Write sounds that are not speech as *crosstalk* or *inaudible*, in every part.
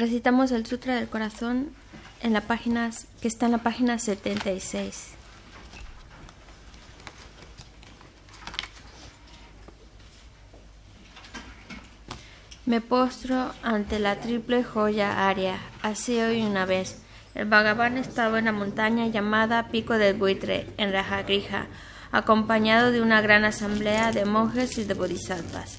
recitamos el Sutra del Corazón en la página, que está en la página 76. Me postro ante la triple joya área. Así hoy una vez. El vagabundo estaba en la montaña llamada Pico del Buitre, en Rajagrija, acompañado de una gran asamblea de monjes y de bodhisattvas.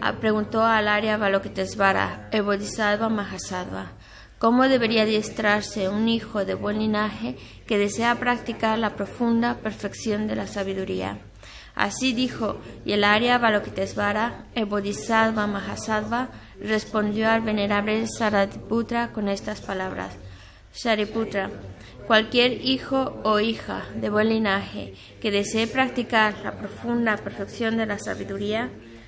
Ah, preguntó al área Balokitesvara, el Bodhisattva Mahasattva, ¿cómo debería adiestrarse un hijo de buen linaje que desea practicar la profunda perfección de la sabiduría? Así dijo, y el área Balokitesvara, el Bodhisattva Mahasattva, respondió al venerable Sariputra con estas palabras. Sariputra, cualquier hijo o hija de buen linaje que desee practicar la profunda perfección de la sabiduría,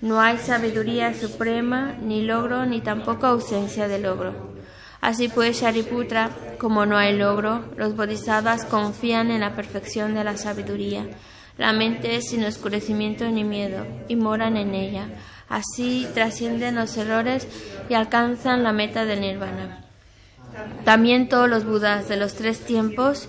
no hay sabiduría suprema, ni logro, ni tampoco ausencia de logro. Así pues, Shariputra, como no hay logro, los bodhisattvas confían en la perfección de la sabiduría. La mente es sin oscurecimiento ni miedo, y moran en ella. Así trascienden los errores y alcanzan la meta del nirvana. También todos los budas de los tres tiempos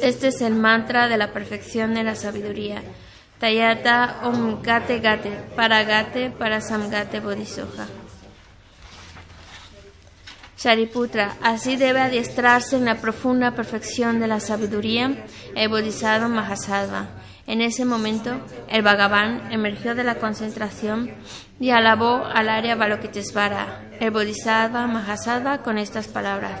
Este es el mantra de la perfección de la sabiduría. Tayata Om Gate Gate, Paragate, Samgate Bodhisoja. Shariputra, así debe adiestrarse en la profunda perfección de la sabiduría el Bodhisattva Mahasattva. En ese momento, el Bhagavan emergió de la concentración y alabó al área Balokitesvara, el Bodhisattva Mahasattva, con estas palabras.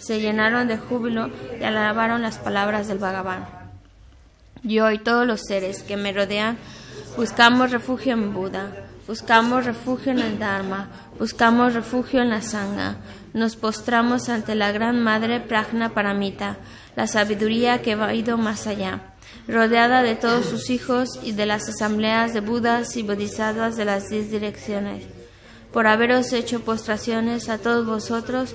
se llenaron de júbilo y alabaron las palabras del vagabundo. Yo y todos los seres que me rodean buscamos refugio en Buda, buscamos refugio en el Dharma, buscamos refugio en la Sangha. Nos postramos ante la Gran Madre Prajna Paramita, la sabiduría que ha ido más allá rodeada de todos sus hijos y de las asambleas de Budas y Bodhisattvas de las diez direcciones, por haberos hecho postraciones a todos vosotros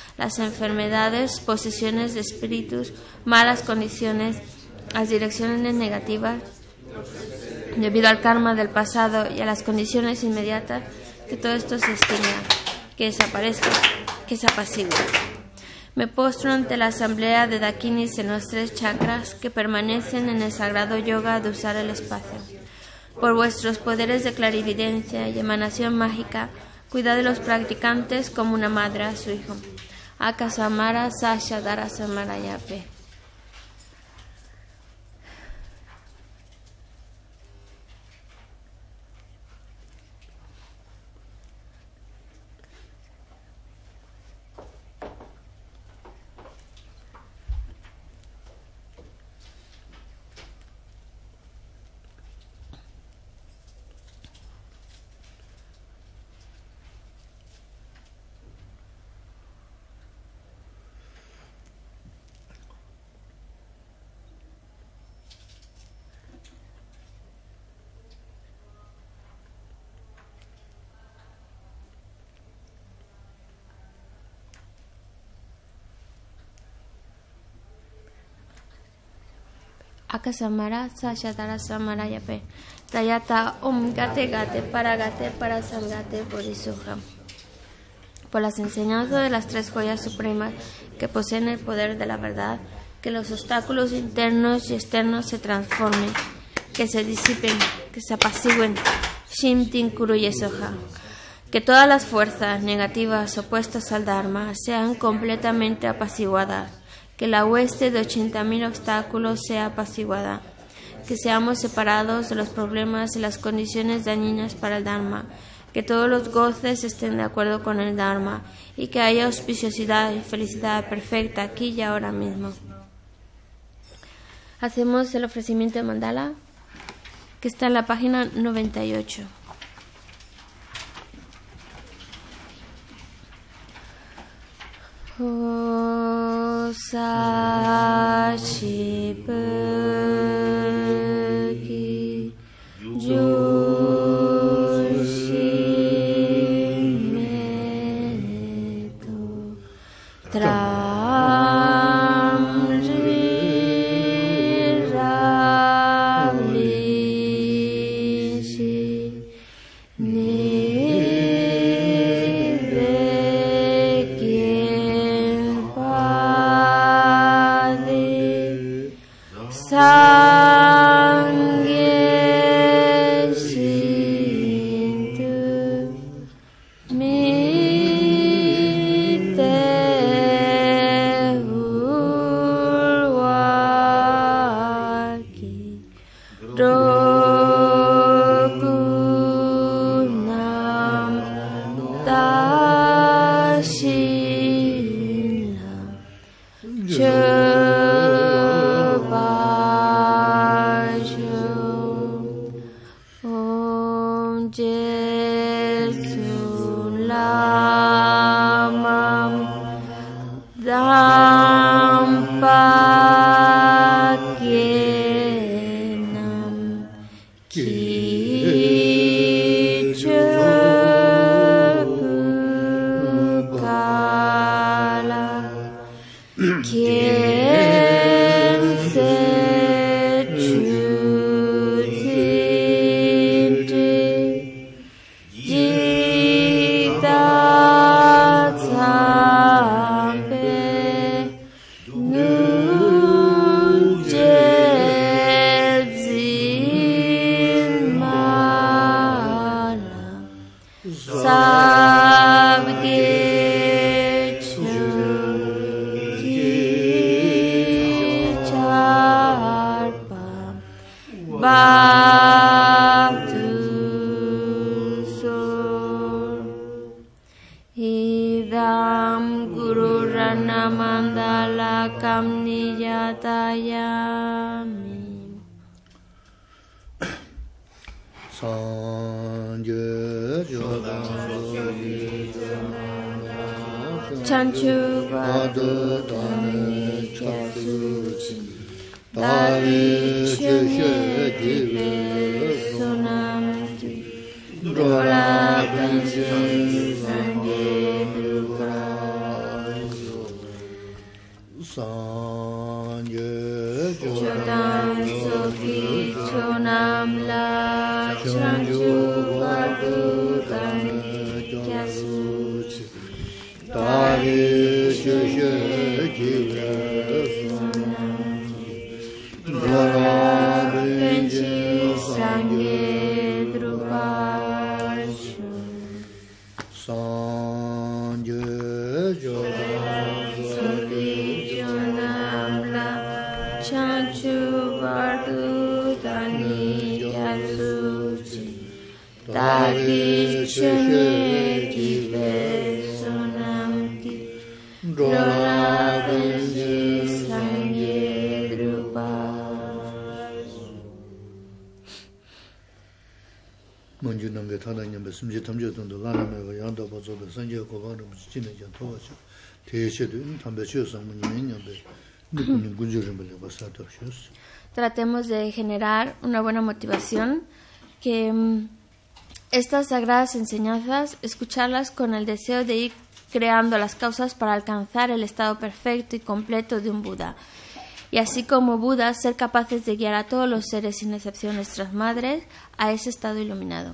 las enfermedades, posesiones de espíritus, malas condiciones, las direcciones negativas, debido al karma del pasado y a las condiciones inmediatas, que todo esto se extinga, que desaparezca, que se apacigue. Me postro ante la asamblea de Dakinis en los tres chakras que permanecen en el sagrado yoga de usar el espacio. Por vuestros poderes de clarividencia y emanación mágica, cuida de los practicantes como una madre a su hijo. a aka samara sasha dara samara yape Por las enseñanzas de las tres joyas supremas que poseen el poder de la verdad, que los obstáculos internos y externos se transformen, que se disipen, que se apacigüen. Shimtin Que todas las fuerzas negativas opuestas al Dharma sean completamente apaciguadas que la hueste de 80.000 obstáculos sea apaciguada, que seamos separados de los problemas y las condiciones dañinas para el Dharma, que todos los goces estén de acuerdo con el Dharma y que haya auspiciosidad y felicidad perfecta aquí y ahora mismo. Hacemos el ofrecimiento de mandala que está en la página 98. Sashibuki Joe. वर्णमण्डलकं नियतयामि Chanchu Vadodane Chasuchi Dari Chuhu Divu Sunam Dola Benzi Tratemos de generar una buena motivación que mm, estas sagradas enseñanzas escucharlas con el deseo de ir creando las causas para alcanzar el estado perfecto y completo de un Buda. Y así como Buda, ser capaces de guiar a todos los seres sin excepción nuestras madres a ese estado iluminado.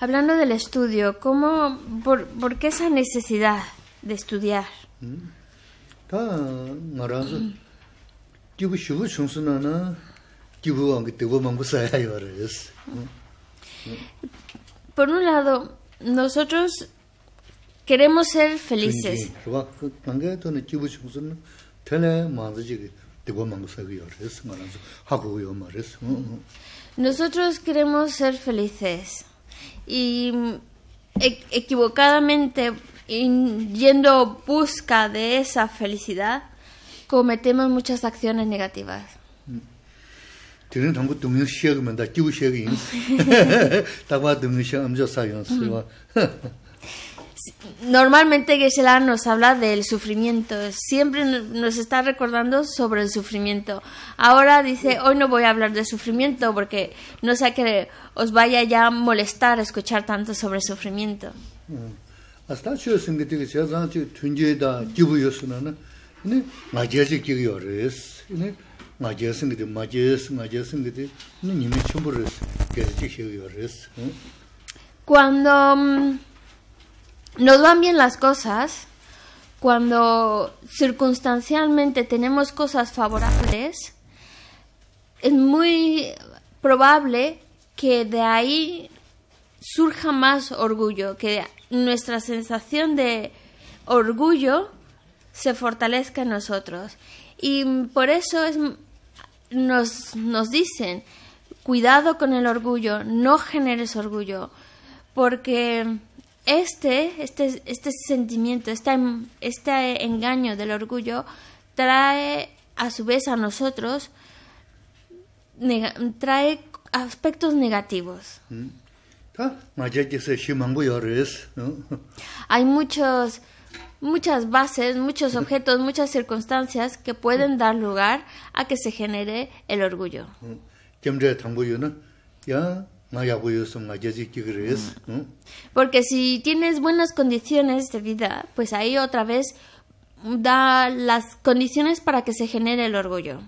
Hablando del estudio, ¿cómo, por, por, qué esa necesidad de estudiar? Por un lado, nosotros queremos ser felices. Nosotros queremos ser felices y mm, e-, equivocadamente yendo busca de esa felicidad cometemos muchas acciones negativas. Mm. *laughs* *laughs* *laughs* Normalmente geshe nos habla del sufrimiento, siempre nos está recordando sobre el sufrimiento. Ahora dice, hoy no voy a hablar de sufrimiento porque no sé que os vaya ya a molestar escuchar tanto sobre sufrimiento. Cuando mm, nos van bien las cosas, cuando circunstancialmente tenemos cosas favorables, es muy probable que de ahí surja más orgullo, que nuestra sensación de orgullo se fortalezca en nosotros. Y por eso nos dicen, cuidado con el orgullo, no generes orgullo, porque este, este, este sentimiento, este, este engaño del orgullo trae a su vez a nosotros, trae aspectos negativos. Mm. *laughs* Hay muchos, muchas bases, muchos *laughs* objetos, muchas circunstancias que pueden dar lugar a que se genere el orgullo. Mm. Mm. Porque si tienes buenas condiciones de vida, pues ahí otra vez da las condiciones para que se genere el orgullo.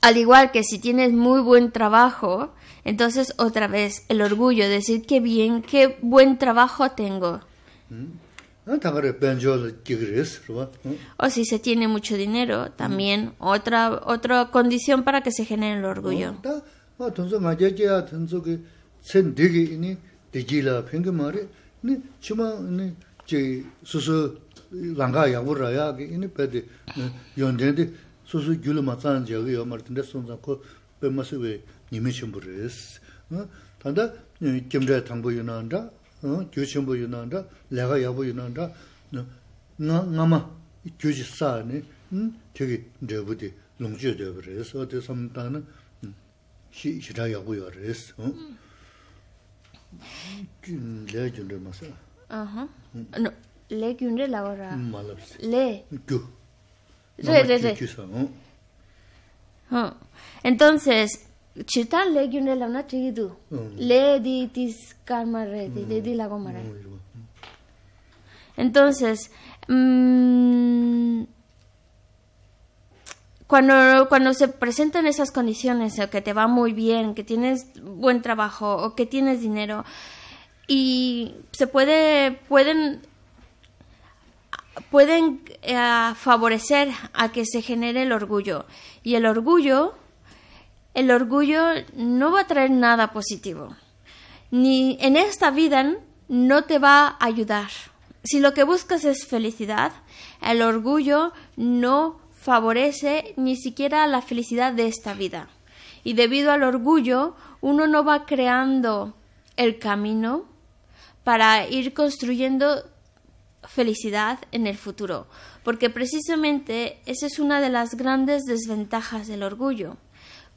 Al igual que si tienes muy buen trabajo, entonces otra vez el orgullo, decir qué bien, qué buen trabajo tengo. ¿Mm? O si se tiene mucho dinero, también mm. otra, otra condición para que se genere el orgullo. Ah, gyu chenpo yu 내가 laga yabu yu 나마 ngama gyu chi saa ni, tegi 버려서 di longchiyo dhebu res, o te samtana hira yabu yu res. Laga gyu nre masa. Laga gyu nre laga Le? saa. Entonces, le mm. tis karma mm. la entonces mm, cuando, cuando se presentan esas condiciones, que te va muy bien, que tienes buen trabajo, o que tienes dinero, y se puede, pueden, pueden eh, favorecer a que se genere el orgullo. Y el orgullo el orgullo no va a traer nada positivo. Ni en esta vida no te va a ayudar. Si lo que buscas es felicidad, el orgullo no favorece ni siquiera la felicidad de esta vida. Y debido al orgullo, uno no va creando el camino para ir construyendo felicidad en el futuro, porque precisamente esa es una de las grandes desventajas del orgullo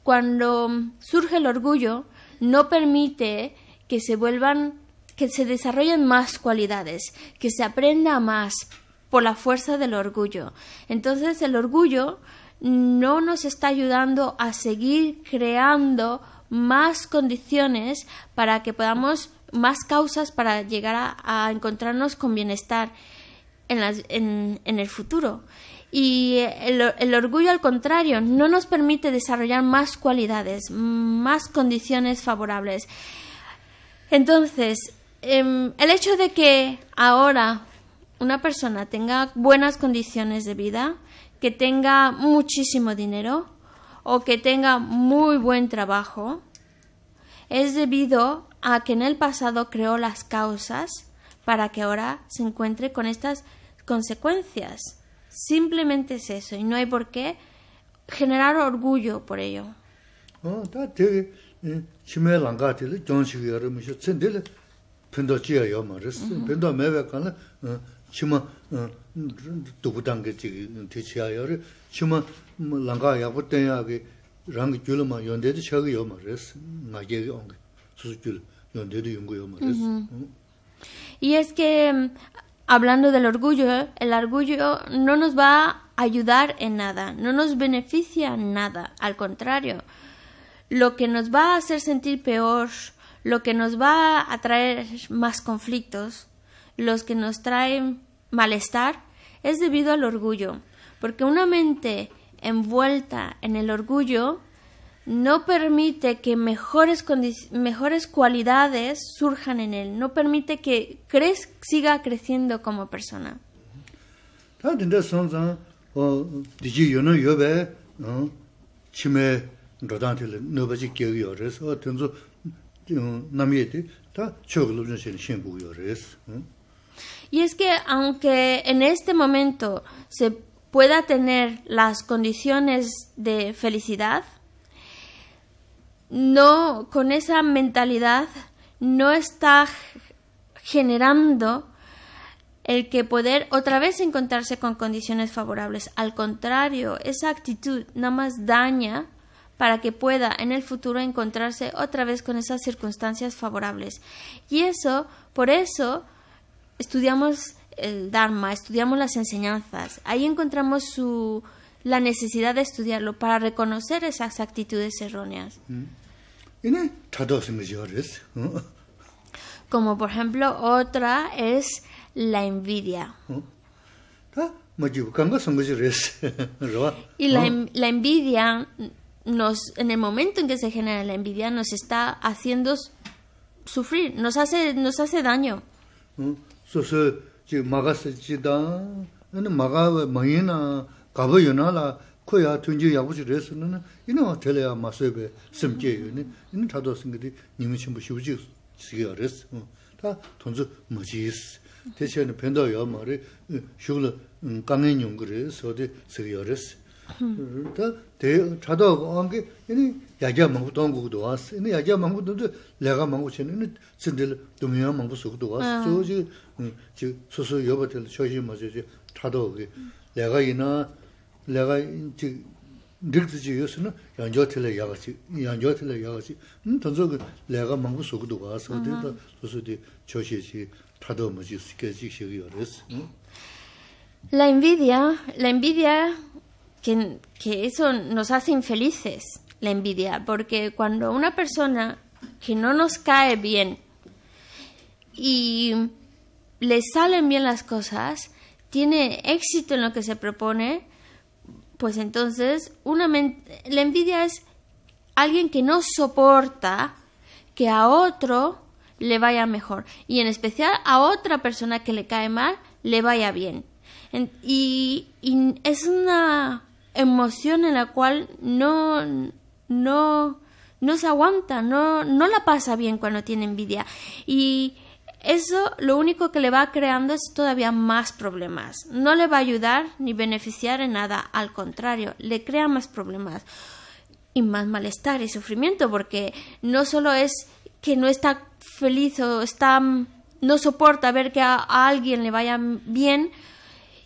cuando surge el orgullo, no permite que se vuelvan, que se desarrollen más cualidades, que se aprenda más por la fuerza del orgullo. Entonces el orgullo no nos está ayudando a seguir creando más condiciones para que podamos, más causas para llegar a, encontrarnos con bienestar en el futuro. Y el, orgullo, al contrario, no nos permite desarrollar más cualidades, más condiciones favorables. Entonces, em, el hecho de que ahora una persona tenga buenas condiciones de vida, que tenga muchísimo dinero o que tenga muy buen trabajo, es debido a que en el pasado creó las causas para que ahora se encuentre con estas consecuencias. Simplemente es eso y no hay por qué generar orgullo por ello. Y es que hablando del orgullo, el orgullo no nos va a ayudar en nada, no nos beneficia en nada, al contrario, lo que nos va a hacer sentir peor, lo que nos va a traer más conflictos, los que nos traen malestar, es debido al orgullo, porque una mente envuelta en el orgullo no permite que mejores, mejores cualidades surjan en él, no permite que crezca, siga creciendo como persona. Y es que aunque en este momento se pueda tener las condiciones de felicidad, no, con esa mentalidad, no está generando el que poder otra vez encontrarse con condiciones favorables. Al contrario, esa actitud nada más daña para que pueda en el futuro encontrarse otra vez con esas circunstancias favorables. Y eso, por eso, estudiamos el Dharma, estudiamos las enseñanzas. Ahí encontramos la necesidad de estudiarlo para reconocer esas actitudes erróneas. Mm. Como por ejemplo otra es la envidia. *laughs* Y la, envidia nos, en el momento en que se genera la envidia, nos está haciendo sufrir, nos hace, nos hace daño. 코야 튼지 야부지 레스는 이노 텔레야 마세베 심께요니 이노 타도 싱기디 님은 심부 쉬우지 시게레스 돈즈 머지스 대시에는 벤더 여 머리 강에 용그레 소데 시게레스 다데 타도 이니 야자 망부도 고도 이니 야자 망부도 레가 망고치는 이니 신들 동이야 망부 속도 왔스 소지 소소 여버들 쇼지 머지 타도 내가 이나 La envidia, la envidia que, que eso nos hace infelices, la envidia, porque cuando una persona que no nos cae bien y le salen bien las cosas, tiene éxito en lo que se propone, pues entonces una la envidia es alguien que no soporta que a otro le vaya mejor y en especial a otra persona que le cae mal le vaya bien. y, y, es una emoción en la cual no, no, no se aguanta, no, no la pasa bien cuando tiene envidia. Y eso lo único que le va creando es todavía más problemas. No le va a ayudar ni beneficiar en nada, al contrario, le crea más problemas y más malestar y sufrimiento, porque no solo es que no está feliz o está no soporta ver que a, a alguien le vaya bien,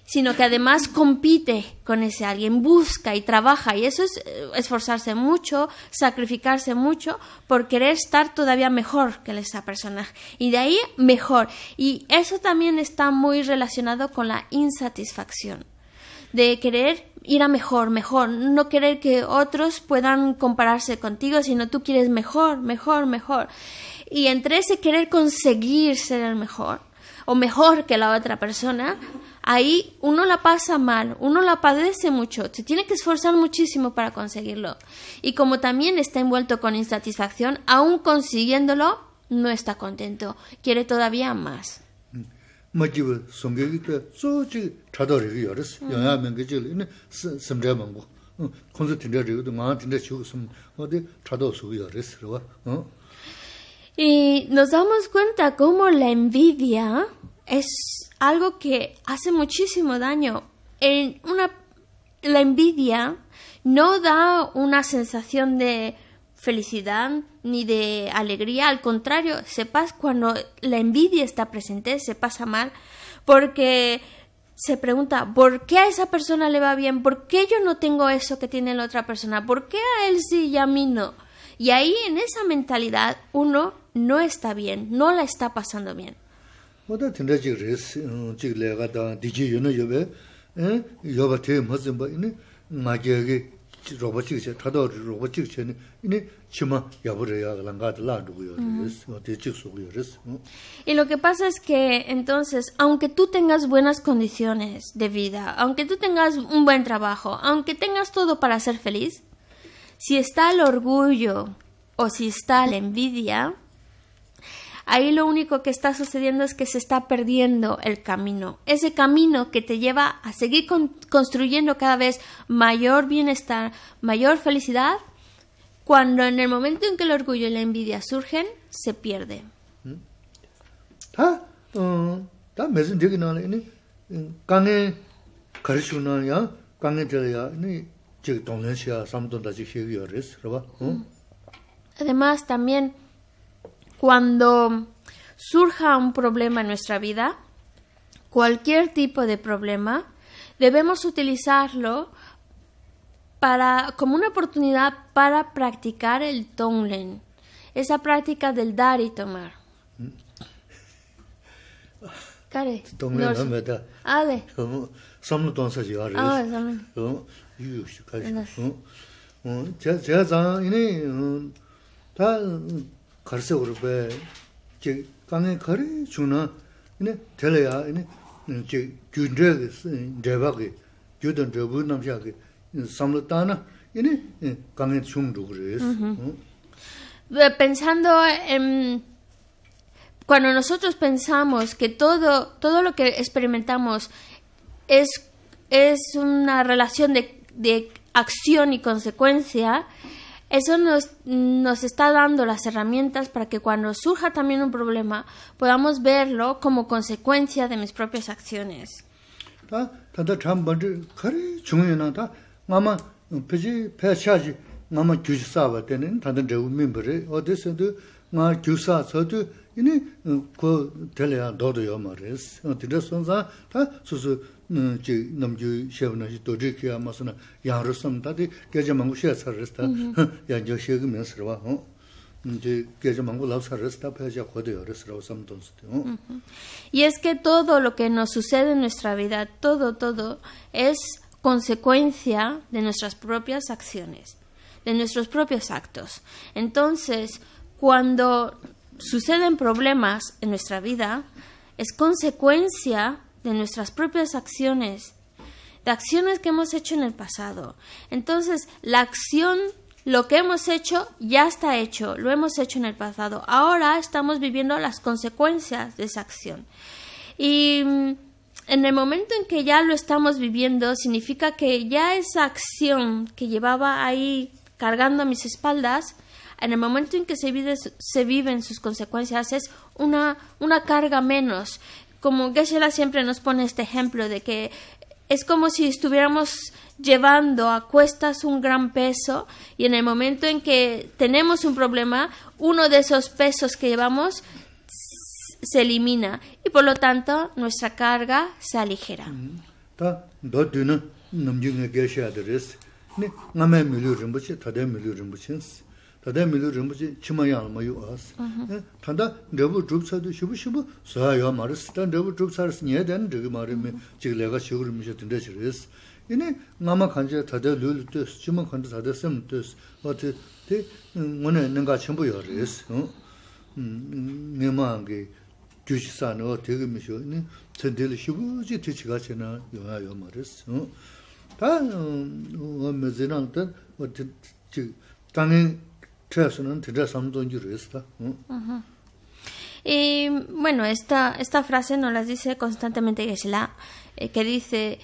sino que además compite con ese alguien, busca y trabaja. Y eso es eh, esforzarse mucho, sacrificarse mucho por querer estar todavía mejor que esa persona. Y de ahí mejor. Y eso también está muy relacionado con la insatisfacción de querer ir a mejor, mejor, no querer que otros puedan compararse contigo, sino tú quieres mejor, mejor, mejor. Y entre ese querer conseguir ser el mejor o mejor que la otra persona, ahí uno la pasa mal, uno la padece mucho, se tiene que esforzar muchísimo para conseguirlo. Y como también está envuelto con insatisfacción, aún consiguiéndolo, no está contento, quiere todavía más. Y nos damos cuenta cómo la envidia es algo que hace muchísimo daño. En una, la envidia no da una sensación de felicidad ni de alegría, al contrario, sepas cuando la envidia está presente, se pasa mal, porque se pregunta, ¿por qué a esa persona le va bien? ¿Por qué yo no tengo eso que tiene la otra persona? ¿Por qué a él sí y a mí no? Y ahí en esa mentalidad uno no está bien, no la está pasando bien. Y lo que pasa es que entonces, aunque tú tengas buenas condiciones de vida, aunque tú tengas un buen trabajo, aunque tengas todo para ser feliz, si está el orgullo o si está la envidia, ahí lo único que está sucediendo es que se está perdiendo el camino, ese camino que te lleva a seguir construyendo cada vez mayor bienestar, mayor felicidad, cuando en el momento en que el orgullo y la envidia surgen, se pierde. Además, también cuando surja un problema en nuestra vida, cualquier tipo de problema, debemos utilizarlo para, como una oportunidad para practicar el Tonglen, esa práctica del dar y tomar. Mm. *laughs* pensando en cuando nosotros pensamos que todo todo lo que experimentamos es es una relación de de acción y consecuencia eso nos, nos está dando las herramientas para que cuando surja también un problema podamos verlo como consecuencia de mis propias acciones. Y es que todo lo que nos sucede en nuestra vida, todo todo es consecuencia de nuestras propias acciones, de nuestros propios actos. Entonces, cuando suceden problemas en nuestra vida, es consecuencia de nuestras propias acciones, de acciones que hemos hecho en el pasado. Entonces, la acción, lo que hemos hecho, ya está hecho, lo hemos hecho en el pasado. Ahora estamos viviendo las consecuencias de esa acción. Y mm, en el momento en que ya lo estamos viviendo, significa que ya esa acción que llevaba ahí cargando a mis espaldas, en el momento en que se, viven sus consecuencias es una, una carga menos como geshe siempre nos pone este ejemplo de que es como si estuviéramos llevando a cuestas un gran peso y en el momento en que tenemos un problema, uno de esos pesos que llevamos se elimina y por lo tanto nuestra carga se aligera. 다데 미루 름부지 치마양 뭐 요스 탄다 네부 줍사도 쉬부 쉬부 사야 말스 탄 네부 줍사스 니에덴 드기 말미 지글레가 쉬그름시 된데 시레스 이니 나마 간제 다데 룰도 치마 간도 다데 섬도 어때 데 뭐네 능가 전부 요레스 응 네마게 규시산 어 되게 미쇼니 전들 쉬부지 뒤치가 지나 요야 요 말스 응다어 메즈랑든 Y bueno, esta, esta frase nos la dice constantemente Gesela, eh, que dice,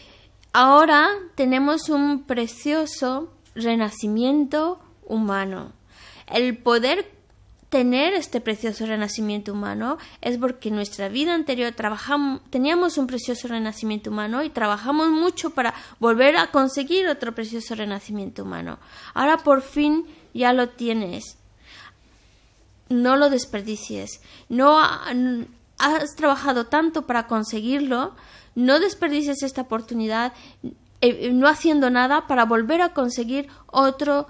ahora tenemos un precioso renacimiento humano. El poder tener este precioso renacimiento humano es porque en nuestra vida anterior trabajamos, teníamos un precioso renacimiento humano y trabajamos mucho para volver a conseguir otro precioso renacimiento humano. Ahora por fin ya lo tienes. No lo desperdicies. No has trabajado tanto para conseguirlo, no desperdicies esta oportunidad eh, eh, no haciendo nada para volver a conseguir otro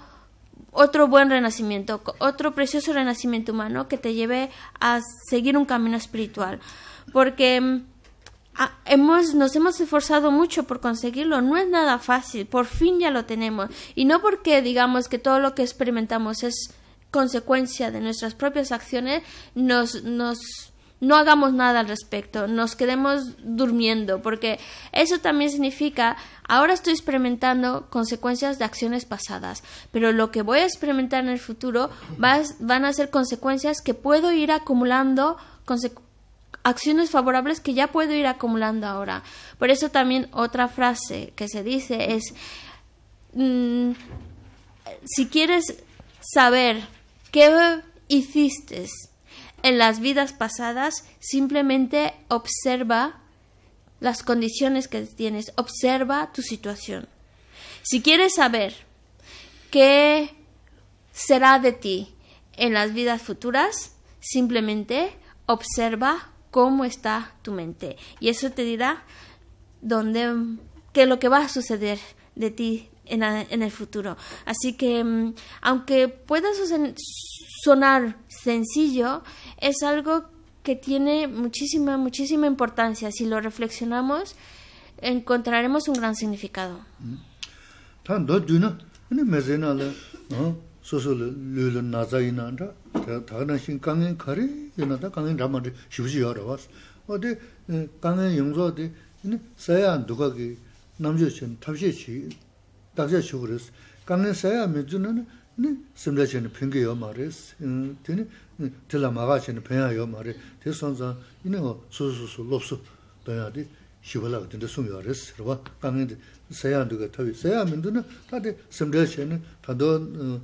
otro buen renacimiento, otro precioso renacimiento humano que te lleve a seguir un camino espiritual, porque mm, Ah, hemos, nos hemos esforzado mucho por conseguirlo, no es nada fácil, por fin ya lo tenemos, y no porque digamos que todo lo que experimentamos es consecuencia de nuestras propias acciones, nos, nos no hagamos nada al respecto, nos quedemos durmiendo, porque eso también significa ahora estoy experimentando consecuencias de acciones pasadas, pero lo que voy a experimentar en el futuro va, van a ser consecuencias que puedo ir acumulando acciones favorables que ya puedo ir acumulando ahora. Por eso también otra frase que se dice es, mm, si quieres saber qué hiciste en las vidas pasadas, simplemente observa las condiciones que tienes, observa tu situación. Si quieres saber qué será de ti en las vidas futuras, simplemente observa cómo está tu mente. Y eso te dirá dónde, qué es lo que va a suceder de ti en, el futuro. Así que, mm, aunque pueda sonar sencillo, es algo que tiene muchísima, muchísima importancia. Si lo reflexionamos, encontraremos un gran significado. Mm. 소소 룰은 나자이나다 다가나 신강에 가리 이나다 강에 담아지 쉬우지 여러 와 어디 강에 용서디 사야 누가기 남주신 탑시시 당시에 쉬우르스 강에 사야 메주는 네 심자신 핑계여 말레스 되니 들라 마가신 배야여 말레 대선자 이네 소소소 롭소 배야디 시발아 근데 숨여레스 그러봐 강에 사야 누가 탑이 사야 다들 심자신 다도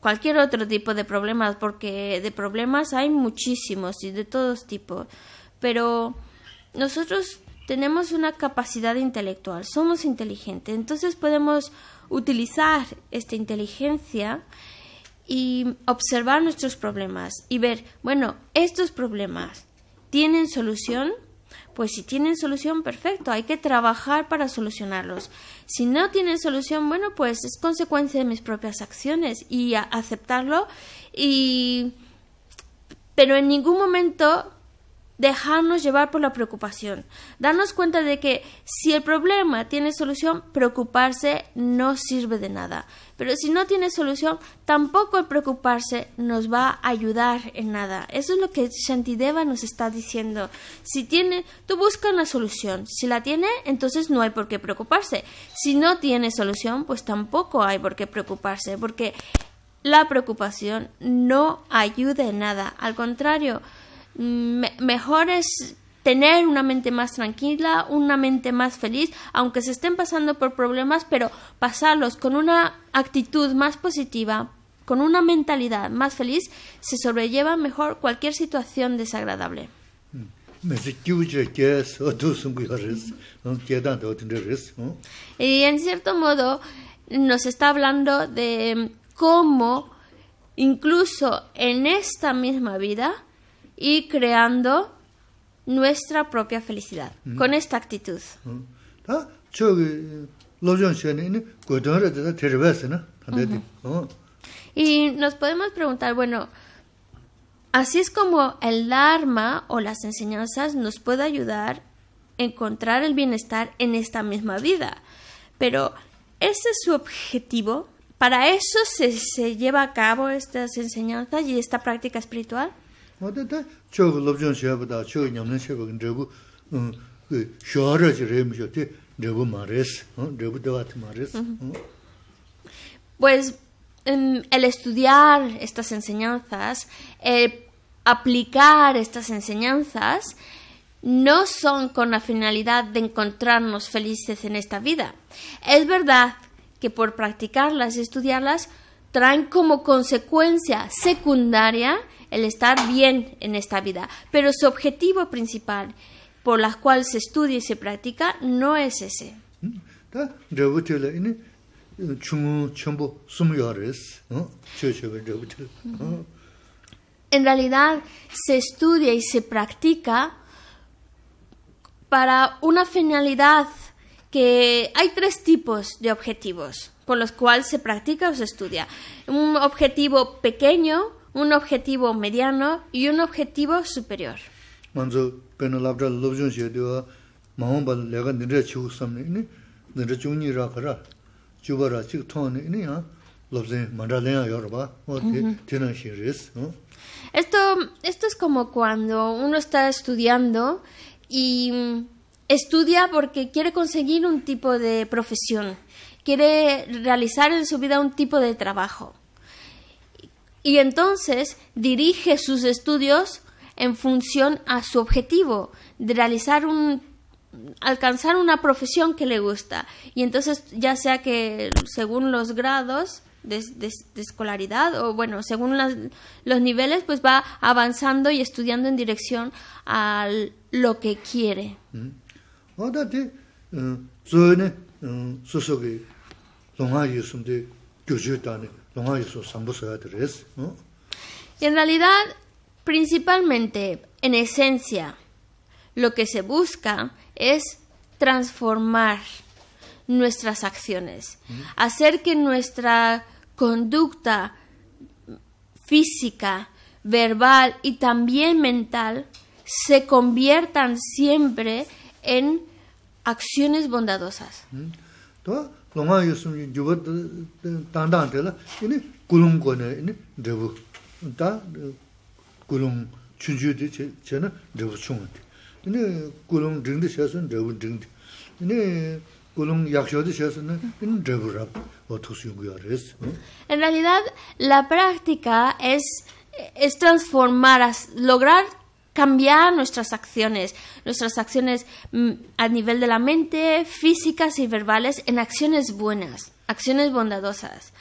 cualquier otro tipo de problemas, porque de problemas hay muchísimos y de todos tipos. Pero nosotros tenemos una capacidad intelectual, somos inteligentes, entonces podemos utilizar esta inteligencia y observar nuestros problemas y ver, bueno, estos problemas tienen solución, pues si tienen solución, perfecto, hay que trabajar para solucionarlos. Si no tienen solución, bueno, pues es consecuencia de mis propias acciones y aceptarlo y pero en ningún momento dejarnos llevar por la preocupación. Darnos cuenta de que si el problema tiene solución, preocuparse no sirve de nada. Pero si no tiene solución, tampoco el preocuparse nos va a ayudar en nada. Eso es lo que Shantideva nos está diciendo. Si tiene, tú busca una solución. Si la tiene, entonces no hay por qué preocuparse. Si no tiene solución, pues tampoco hay por qué preocuparse, porque la preocupación no ayuda en nada. Al contrario, mejor es tener una mente más tranquila, una mente más feliz, aunque se estén pasando por problemas, pero pasarlos con una actitud más positiva, con una mentalidad más feliz, se sobrelleva mejor cualquier situación desagradable. Y en cierto modo nos está hablando de cómo incluso en esta misma vida y creando nuestra propia felicidad, mm. con esta actitud. Mm. Y nos podemos preguntar, bueno, así es como el Dharma o las enseñanzas nos puede ayudar a encontrar el bienestar en esta misma vida. Pero, ¿ese es su objetivo? ¿Para eso se, se lleva a cabo estas enseñanzas y esta práctica espiritual? pues em, el estudiar estas enseñanzas el aplicar estas enseñanzas no son con la finalidad de encontrarnos felices en esta vida. Es verdad que por practicarlas y estudiarlas traen como consecuencia secundaria el estar bien en esta vida, pero su objetivo principal por la cual se estudia y se practica no es ese. En realidad se estudia y se practica para una finalidad que hay tres tipos de objetivos por los cuales se practica o se estudia. Un objetivo pequeño, un objetivo mediano y un objetivo superior. Esto, esto es como cuando uno está estudiando y estudia porque quiere conseguir un tipo de profesión, quiere realizar en su vida un tipo de trabajo y entonces dirige sus estudios en función a su objetivo de realizar un alcanzar una profesión que le gusta y entonces ya sea que según los grados de, escolaridad o bueno según las, los niveles pues va avanzando y estudiando en dirección a lo que quiere mm. Y en realidad, principalmente, en esencia, lo que se busca es transformar nuestras acciones, hacer que nuestra conducta física, verbal y también mental se conviertan siempre en acciones bondadosas. longa yusum yuwa tangtang tila, ini gulung kone, ini dribu. Da gulung chunchu di che na dribu chunga di. Ini gulung dringdi shesun, dribu dringdi. Ini gulung yaksho di shesun, En realidad, la práctica es, es transformar, lograr cambiar nuestras acciones, nuestras acciones mm, a nivel de la mente, físicas y verbales, en acciones buenas, acciones bondadosas.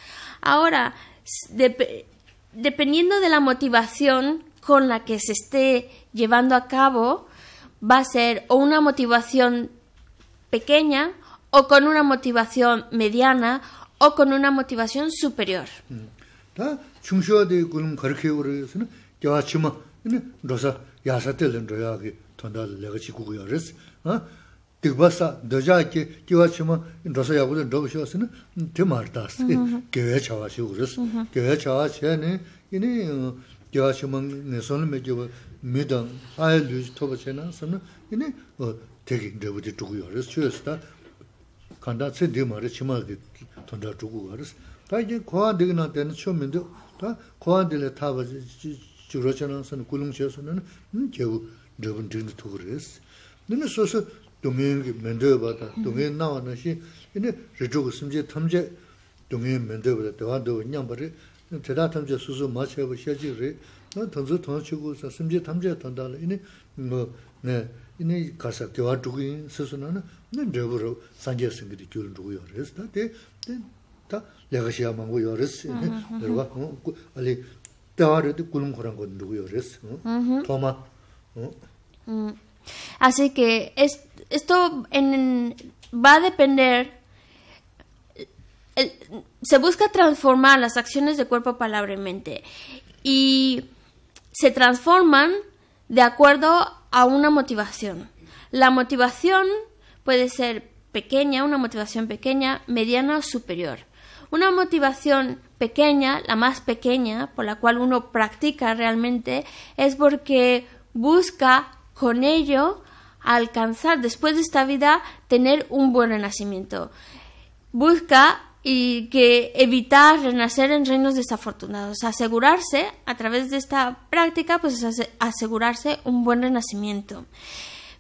Ahora, dependiendo de la motivación con la que se esté llevando a cabo, va a ser o una motivación pequeña o con una motivación mediana o con una motivación superior. 야사텔은 로야기 돈다를 내가 지구고 여르스 어 디바사 더자키 기와치마 인도사야고도 도시오스는 드마르다스 교회 차와시 우르스 교회 차와시에는 이니 교회시문 내선을 메죠 미던 아이르지 토바세나서는 이니 어 되게 내부지 두고 여르스 쳐스다 간다체 디마르 치마디 돈다 두고 여르스 다 이제 고아 되기나 되는 처음인데 다 고아들의 타바지 주로잖아서는 굴릉셔서는 음 겨우 저분 드는 도그레스 너네 소소 동행이 면대 받아 동에 나오는 시 근데 저쪽 숨제 탐제 동행 면대 받아 대화도 그냥 버리 대다 탐제 소소 마셔 보셔지 그래 너 던서 던지고 심지 탐제 던달 이네 뭐네 이네 가서 대화 두고 스스로는 네 저버로 산제 생기도 줄은 두고 그래서 다때다 내가 시험한 거 알리 Toma. Así que es, esto va a depender. se busca transformar las acciones de cuerpo, palabra y mente. Y se transforman de acuerdo a una motivación. La motivación puede ser pequeña, una motivación pequeña, mediana o superior. Una motivación pequeña, la más pequeña, por la cual uno practica realmente, es porque busca con ello alcanzar después de esta vida tener un buen renacimiento. Busca y que evitar renacer en reinos desafortunados. Asegurarse, a través de esta práctica, pues asegurarse un buen renacimiento.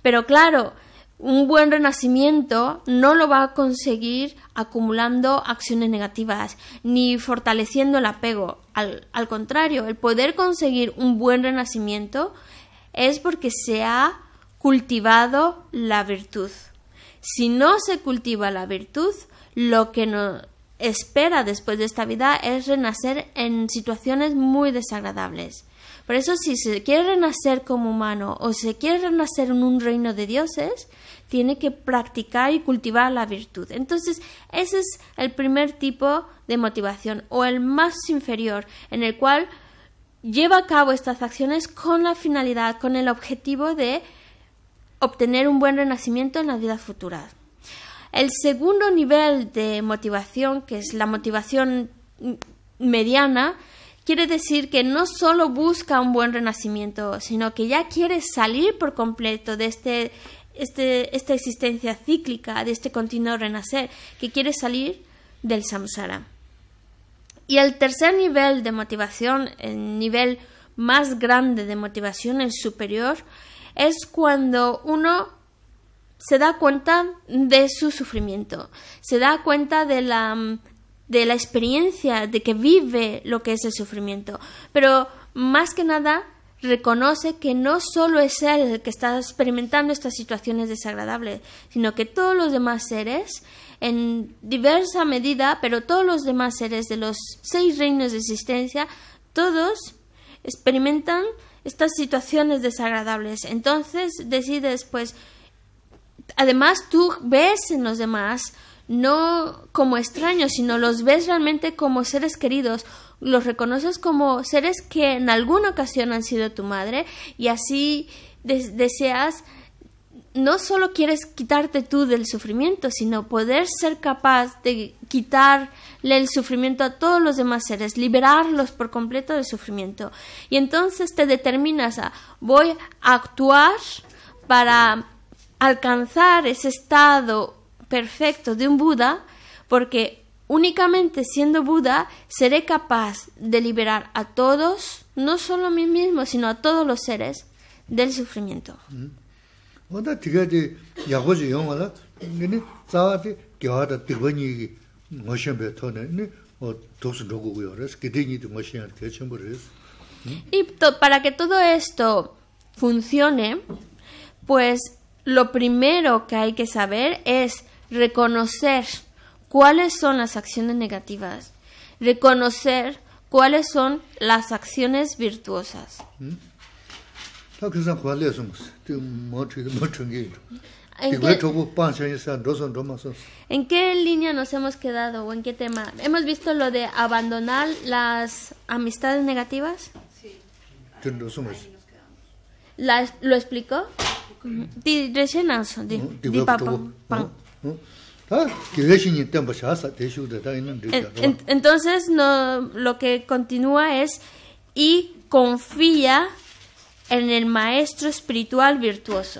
Pero claro, un buen renacimiento no lo va a conseguir acumulando acciones negativas ni fortaleciendo el apego. Al, contrario, el poder conseguir un buen renacimiento es porque se ha cultivado la virtud. Si no se cultiva la virtud, lo que nos espera después de esta vida es renacer en situaciones muy desagradables. Por eso si se quiere renacer como humano o se quiere renacer en un reino de dioses, tiene que practicar y cultivar la virtud. Entonces, ese es el primer tipo de motivación o el más inferior, en el cual lleva a cabo estas acciones con la finalidad, con el objetivo de obtener un buen renacimiento en la vida futura. El segundo nivel de motivación, que es la motivación mediana, quiere decir que no solo busca un buen renacimiento, sino que ya quiere salir por completo de este este, esta existencia cíclica, de este continuo renacer, que quiere salir del samsara. Y el tercer nivel de motivación, el nivel más grande de motivación, el superior, es cuando uno se da cuenta de su sufrimiento, se da cuenta de la, de la experiencia, de que vive lo que es el sufrimiento, pero más que nada reconoce que no solo es él el que está experimentando estas situaciones desagradables, sino que todos los demás seres, en diversa medida, pero todos los demás seres de los seis reinos de existencia, todos experimentan estas situaciones desagradables. Entonces decides, pues, además tú ves en los demás, no como extraños, sino los ves realmente como seres queridos, los reconoces como seres que en alguna ocasión han sido tu madre y así deseas no solo quieres quitarte tú del sufrimiento, sino poder ser capaz de quitarle el sufrimiento a todos los demás seres, liberarlos por completo del sufrimiento. Y entonces te determinas a voy a actuar para alcanzar ese estado perfecto de un Buda, porque Únicamente siendo Buda seré capaz de liberar a todos, no solo a mí mismo, sino a todos los seres del sufrimiento. Y para que todo esto funcione, pues lo primero que hay que saber es reconocer cuáles son las acciones negativas, reconocer cuáles son las acciones virtuosas. ¿En qué, línea nos hemos quedado o en qué tema? ¿Hemos visto lo de abandonar las amistades negativas? Sí. ¿Lo explicó? Di entonces no, lo que continúa es y confía en el maestro espiritual virtuoso.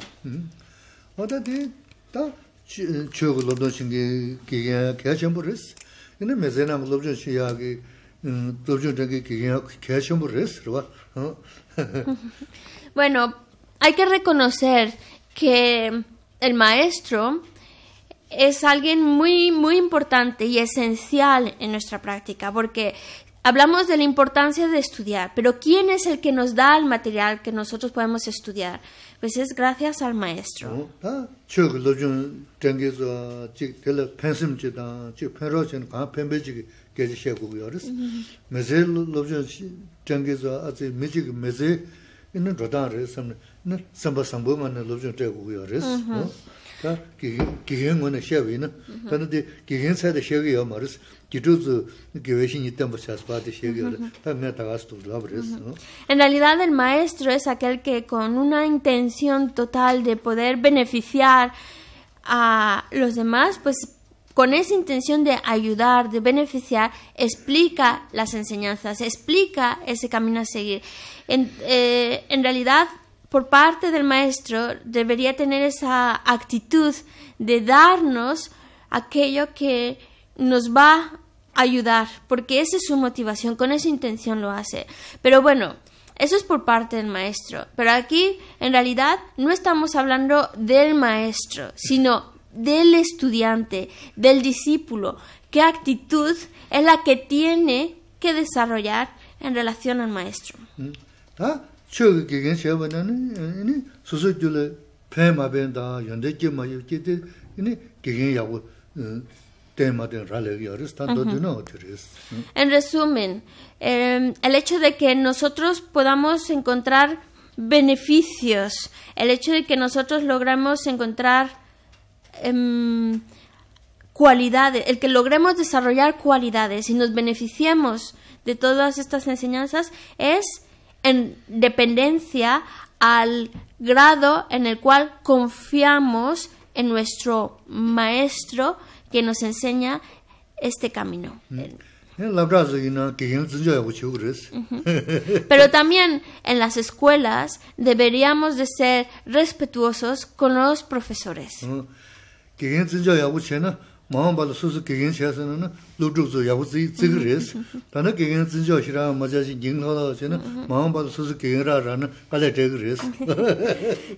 Bueno, hay que reconocer que el maestro es alguien muy, muy importante y esencial en nuestra práctica, porque hablamos de la importancia de estudiar, pero ¿quién es el que nos da el material que nosotros podemos estudiar? Pues es gracias al maestro en realidad el maestro es aquel que con una intención total de poder beneficiar a los demás pues con esa intención de ayudar, de beneficiar, explica las enseñanzas, explica ese camino a seguir. En, eh, en realidad, por parte del maestro debería tener esa actitud de darnos aquello que nos va a ayudar, porque esa es su motivación, con esa intención lo hace. Pero bueno, eso es por parte del maestro. Pero aquí, en realidad, no estamos hablando del maestro, sino del estudiante, del discípulo. ¿Qué actitud es la que tiene que desarrollar en relación al maestro? ¿Ah? En resumen, em, el hecho de que nosotros podamos encontrar beneficios, el hecho de que nosotros logremos encontrar em, cualidades, el que logremos desarrollar cualidades y nos beneficiemos de todas estas enseñanzas es en dependencia al grado en el cual confiamos en nuestro maestro que nos enseña este camino. Pero también en las escuelas deberíamos de ser respetuosos con los profesores. Mm mamá bāla sūsū kīgīng xiā sā na nā lūp chūk sū yabu sī cīg rīs tā nā kīgīng cīng chō xirā ma chā xī ngīng lō lā xī na māngā bāla sūsū kīgīng rā rā na kā lā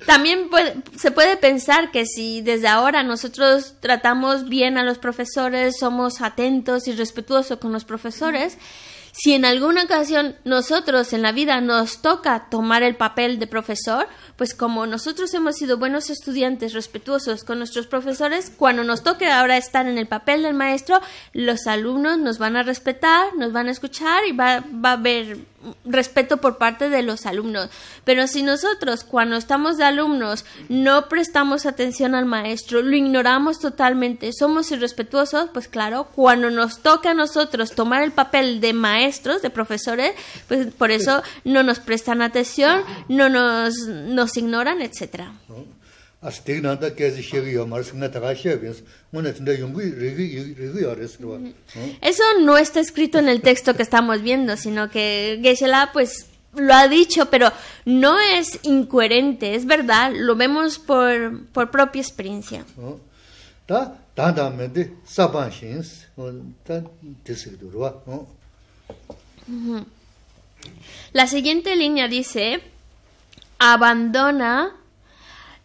También se puede pensar que si desde ahora nosotros tratamos bien a los profesores somos atentos y respetuosos con los profesores si en alguna ocasión nosotros en la vida nos toca tomar el papel de profesor, pues como nosotros hemos sido buenos estudiantes respetuosos con nuestros profesores, cuando nos toque ahora estar en el papel del maestro, los alumnos nos van a respetar, nos van a escuchar y va, a haber respeto por parte de los alumnos. Pero si nosotros, cuando estamos de alumnos, no prestamos atención al maestro, lo ignoramos totalmente, somos irrespetuosos, pues claro, cuando nos toca a nosotros tomar el papel de maestros, de profesores, pues por eso no nos prestan atención, no nos, nos ignoran, etcétera. Hm? Eso no está escrito en el texto que estamos viendo, sino que geshe pues lo ha dicho, pero no es incoherente, es verdad, lo vemos por por propia experiencia. La siguiente línea dice abandona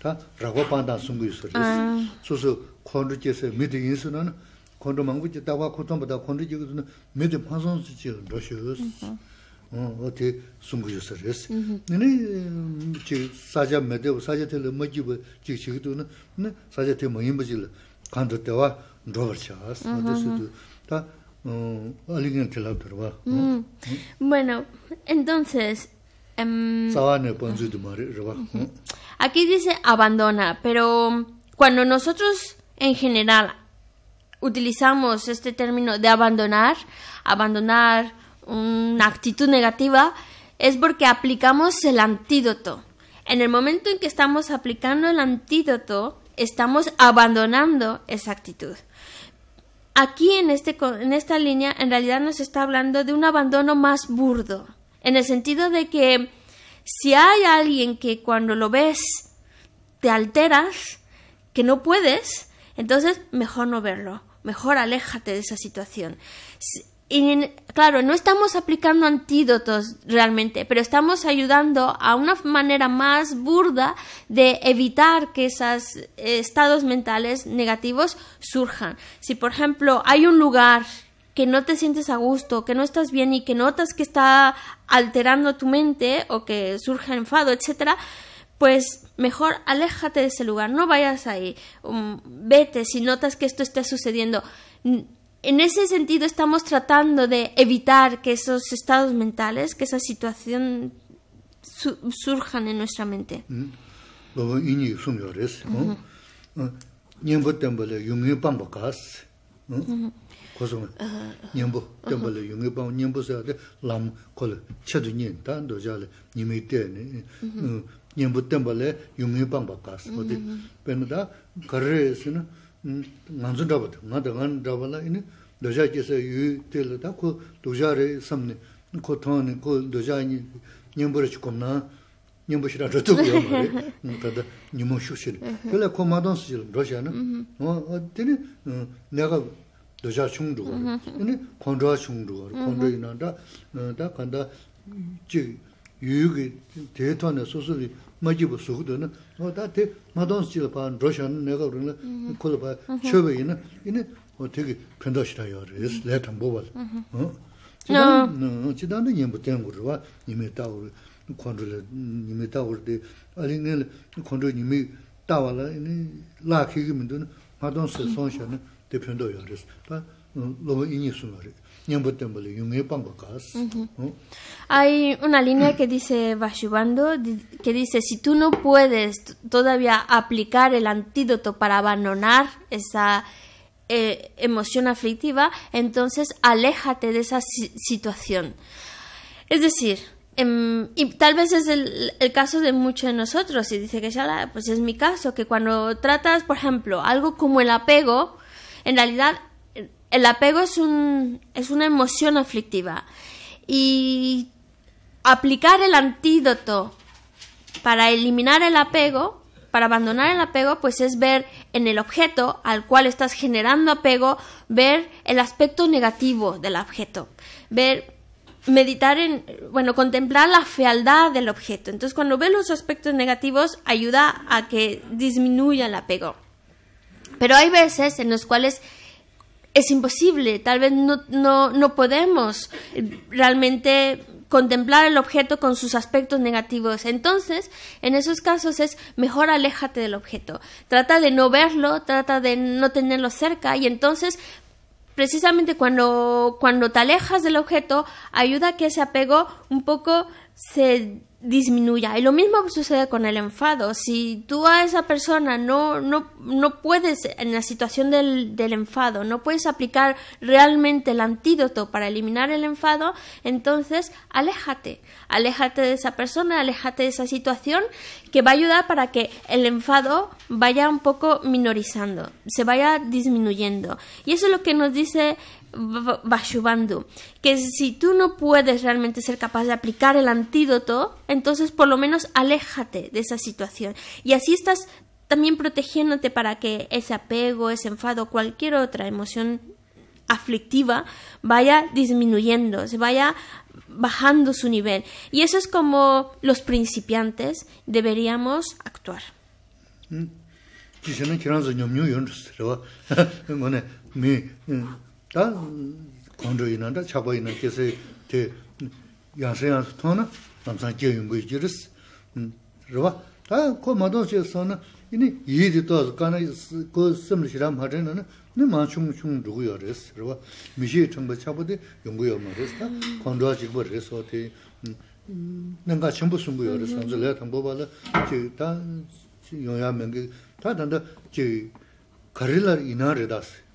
다 라고 판다 숨고 있어요. 그래서 콘르체서 미드 인스는 콘도 망부지 따와 코톤보다 콘르지거든 미드 파선스지 러시오스. 어 어디 숨고 있어요. 네네 지 사자 메데 사자 텔 머지부 네 사자 텔 머임부지 간도 때와 노벌샤스 어디서도 다 어, 알리긴 틀라더라. 음. 음. Bueno, entonces, em 사와네 번지도 말이 Aquí dice abandona, pero cuando nosotros en general utilizamos este término de abandonar, abandonar una actitud negativa, es porque aplicamos el antídoto. En el momento en que estamos aplicando el antídoto, estamos abandonando esa actitud. Aquí en, este, en esta línea en realidad nos está hablando de un abandono más burdo, en el sentido de que si hay alguien que cuando lo ves te alteras, que no puedes, entonces mejor no verlo, mejor aléjate de esa situación. Y, claro, no estamos aplicando antídotos realmente, pero estamos ayudando a una manera más burda de evitar que esos eh, estados mentales negativos surjan. Si, por ejemplo, hay un lugar que no te sientes a gusto, que no estás bien y que notas que está alterando tu mente o que surge enfado, etcétera, pues mejor aléjate de ese lugar, no vayas ahí, um, vete si notas que esto está sucediendo. En ese sentido estamos tratando de evitar que esos estados mentales, que esa situación surjan en nuestra mente. Mm. kusunga 님부 tenpa le yungi 람 nyembu se ade lamu ko 님이 chadu 님부 taan doja le nyemi te, nyembu tenpa le yungi pangu pa kasi kodi, penu da karre se na nganzon draba de, ngan da ngan draba la, doja je se dōshā shūng 근데 rō, yōni kōndrā shūng dhūwa rō, kōndrā yōna dā, dā kāndā jī yū yū gī tē tuwa nā sōsō rī mā jī bō sōg dō na, wā dā tē mā dōng sī jīla pā dōshā nā nā gā rō nā, kō hay una línea que dice Vashubando que dice si tú no puedes todavía aplicar el antídoto para abandonar esa eh, emoción aflictiva, entonces aléjate de esa situación. Es decir, em, y tal vez es el, caso de muchos de nosotros, y dice que ya, pues es mi caso, que cuando tratas, por ejemplo, algo como el apego, en realidad el apego es, un, es una emoción aflictiva y aplicar el antídoto para eliminar el apego, para abandonar el apego, pues es ver en el objeto al cual estás generando apego, ver el aspecto negativo del objeto, ver meditar en, bueno, contemplar la fealdad del objeto. Entonces, cuando ves los aspectos negativos, ayuda a que disminuya el apego. Pero hay veces en las cuales es imposible, tal vez no, no, no podemos eh, realmente contemplar el objeto con sus aspectos negativos. Entonces, en esos casos es mejor aléjate del objeto. Trata de no verlo, trata de no tenerlo cerca y entonces precisamente cuando cuando te alejas del objeto ayuda a que ese apego un poco se disminuya. Y lo mismo sucede con el enfado. Si tú a esa persona no, no, puedes, en la situación del, del, enfado, no puedes aplicar realmente el antídoto para eliminar el enfado, entonces aléjate. Aléjate de esa persona, aléjate de esa situación que va a ayudar para que el enfado vaya un poco minorizando, se vaya disminuyendo. Y eso es lo que nos dice que si tú no puedes realmente ser capaz de aplicar el antídoto, entonces por lo menos aléjate de esa situación. Y así estás también protegiéndote para que ese apego, ese enfado, cualquier otra emoción aflictiva vaya disminuyendo, se vaya bajando su nivel. Y eso es como los principiantes deberíamos actuar. Mm. *laughs* 다 kondro ina da, chabwa ina kese te yansi yansi tona, namsan kia yungu i jiris, rwa. 그 ko madon 네 sona, ini ii di toz, kana ko simli shiram hati ina, ni ma chung chung dhugu ya res, rwa. Mishii chungba chabwa di yungu ya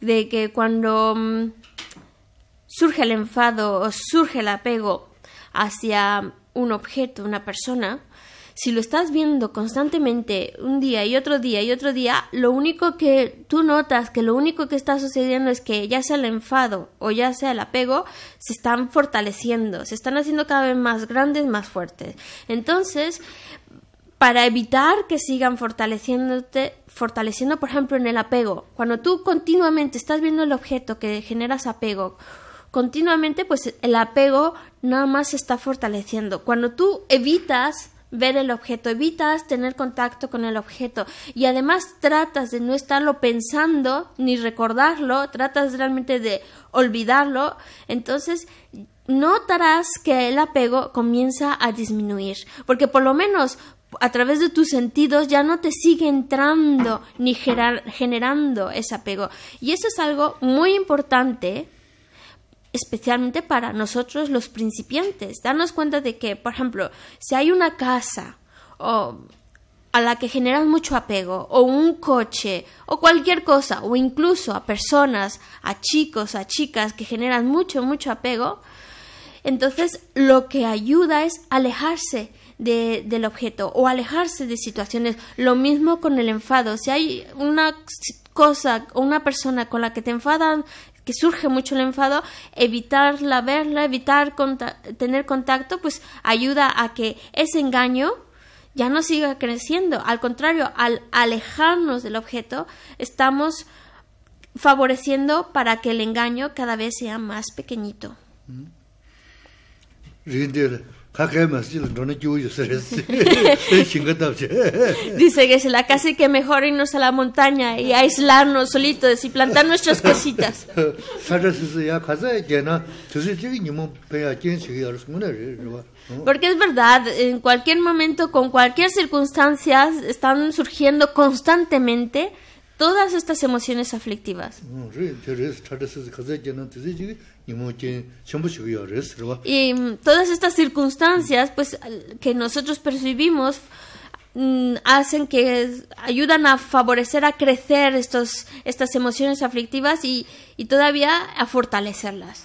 de que cuando mm, surge el enfado o surge el apego hacia un objeto, una persona, si lo estás viendo constantemente un día y otro día y otro día, lo único que tú notas, que lo único que está sucediendo es que ya sea el enfado o ya sea el apego, se están fortaleciendo, se están haciendo cada vez más grandes, más fuertes. Entonces, para evitar que sigan fortaleciéndote, fortaleciendo, por ejemplo, en el apego. Cuando tú continuamente estás viendo el objeto que generas apego, continuamente, pues el apego nada más se está fortaleciendo. Cuando tú evitas ver el objeto, evitas tener contacto con el objeto y además tratas de no estarlo pensando ni recordarlo, tratas realmente de olvidarlo, entonces notarás que el apego comienza a disminuir, porque por lo menos a través de tus sentidos ya no te sigue entrando ni generando ese apego. Y eso es algo muy importante, especialmente para nosotros los principiantes. Darnos cuenta de que, por ejemplo, si hay una casa o a la que generas mucho apego, o un coche, o cualquier cosa, o incluso a personas, a chicos, a chicas que generan mucho, mucho apego, entonces lo que ayuda es alejarse del objeto o alejarse de situaciones. Lo mismo con el enfado. Si hay una cosa o una persona con la que te enfadan, que surge mucho el enfado, evitarla, verla, evitar tener contacto, pues ayuda a que ese engaño ya no siga creciendo. Al contrario, al alejarnos del objeto, estamos favoreciendo para que el engaño cada vez sea más pequeñito. Mm-hmm. Dice que es la casi que mejor irnos a la montaña y aislarnos solitos y plantar nuestras cositas. Porque es verdad, en cualquier momento, con cualquier circunstancia, están surgiendo constantemente todas estas emociones aflictivas. Y mm, todas estas circunstancias pues, que nosotros percibimos mm, hacen que ayudan a favorecer a crecer estos, estas emociones aflictivas y, todavía a fortalecerlas.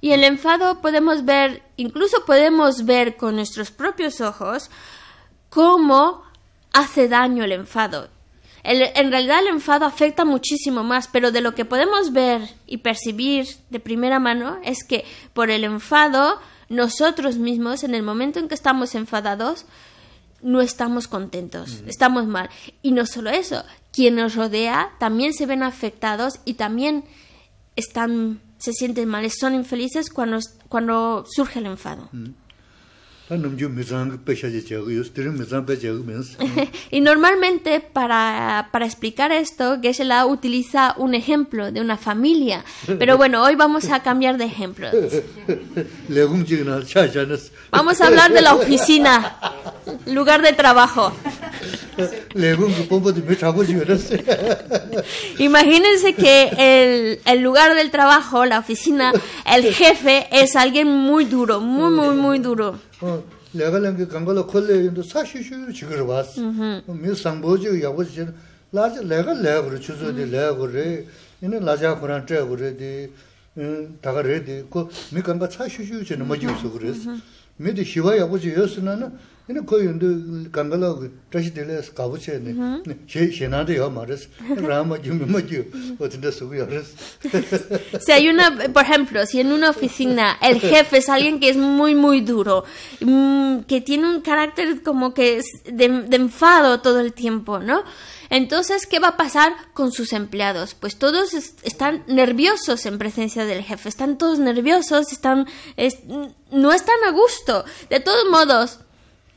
Y el enfado podemos ver, incluso podemos ver con nuestros propios ojos cómo hace daño el enfado. en realidad el enfado afecta muchísimo más, pero de lo que podemos ver y percibir de primera mano es que por el enfado nosotros mismos, en el momento en que estamos enfadados, no estamos contentos, estamos mal. Y no solo eso, quien nos rodea también se ven afectados y también están, se sienten males son infelices cuando, cuando surge el enfado. Mm. *laughs* y normalmente para, explicar esto, Geshe la utiliza un ejemplo de una familia. Pero bueno, hoy vamos a cambiar de ejemplo. *laughs* Vamos a hablar de la oficina, lugar de trabajo. *laughs* Imagínense que el, el, lugar del trabajo, la oficina, el jefe es alguien muy duro, muy, muy, muy duro. 어 내가 남기 강가로 걸려 있는데 사실 지금 왔어. 미 상보지 여보지 라지 내가 레브로 추저디 레브레 이네 라자 코란트 레브레디 다가레디 그 미간가 사실 지금 뭐지 그래서 미디 시와 여보지 여스나는 Si mm-hmm. mm-hmm. *laughs* hay una, por ejemplo, si en una oficina el jefe es alguien que es muy muy duro, mm, que tiene un carácter como que es de, de enfado todo el tiempo, ¿no? Entonces, ¿qué va a pasar con sus empleados? Pues todos están nerviosos en presencia del jefe, están todos nerviosos, están no están a gusto. De todos modos,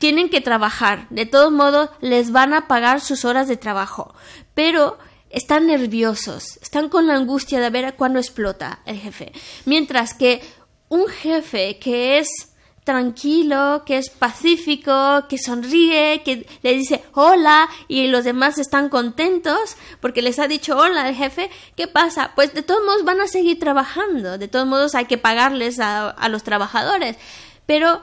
tienen que trabajar, de todos modos les van a pagar sus horas de trabajo, pero están nerviosos, están con la angustia de ver cuándo explota el jefe. Mientras que un jefe que es tranquilo, que es pacífico, que sonríe, que le dice hola y los demás están contentos porque les ha dicho hola el jefe, ¿qué pasa? Pues de todos modos van a seguir trabajando, de todos modos hay que pagarles a, a los trabajadores, pero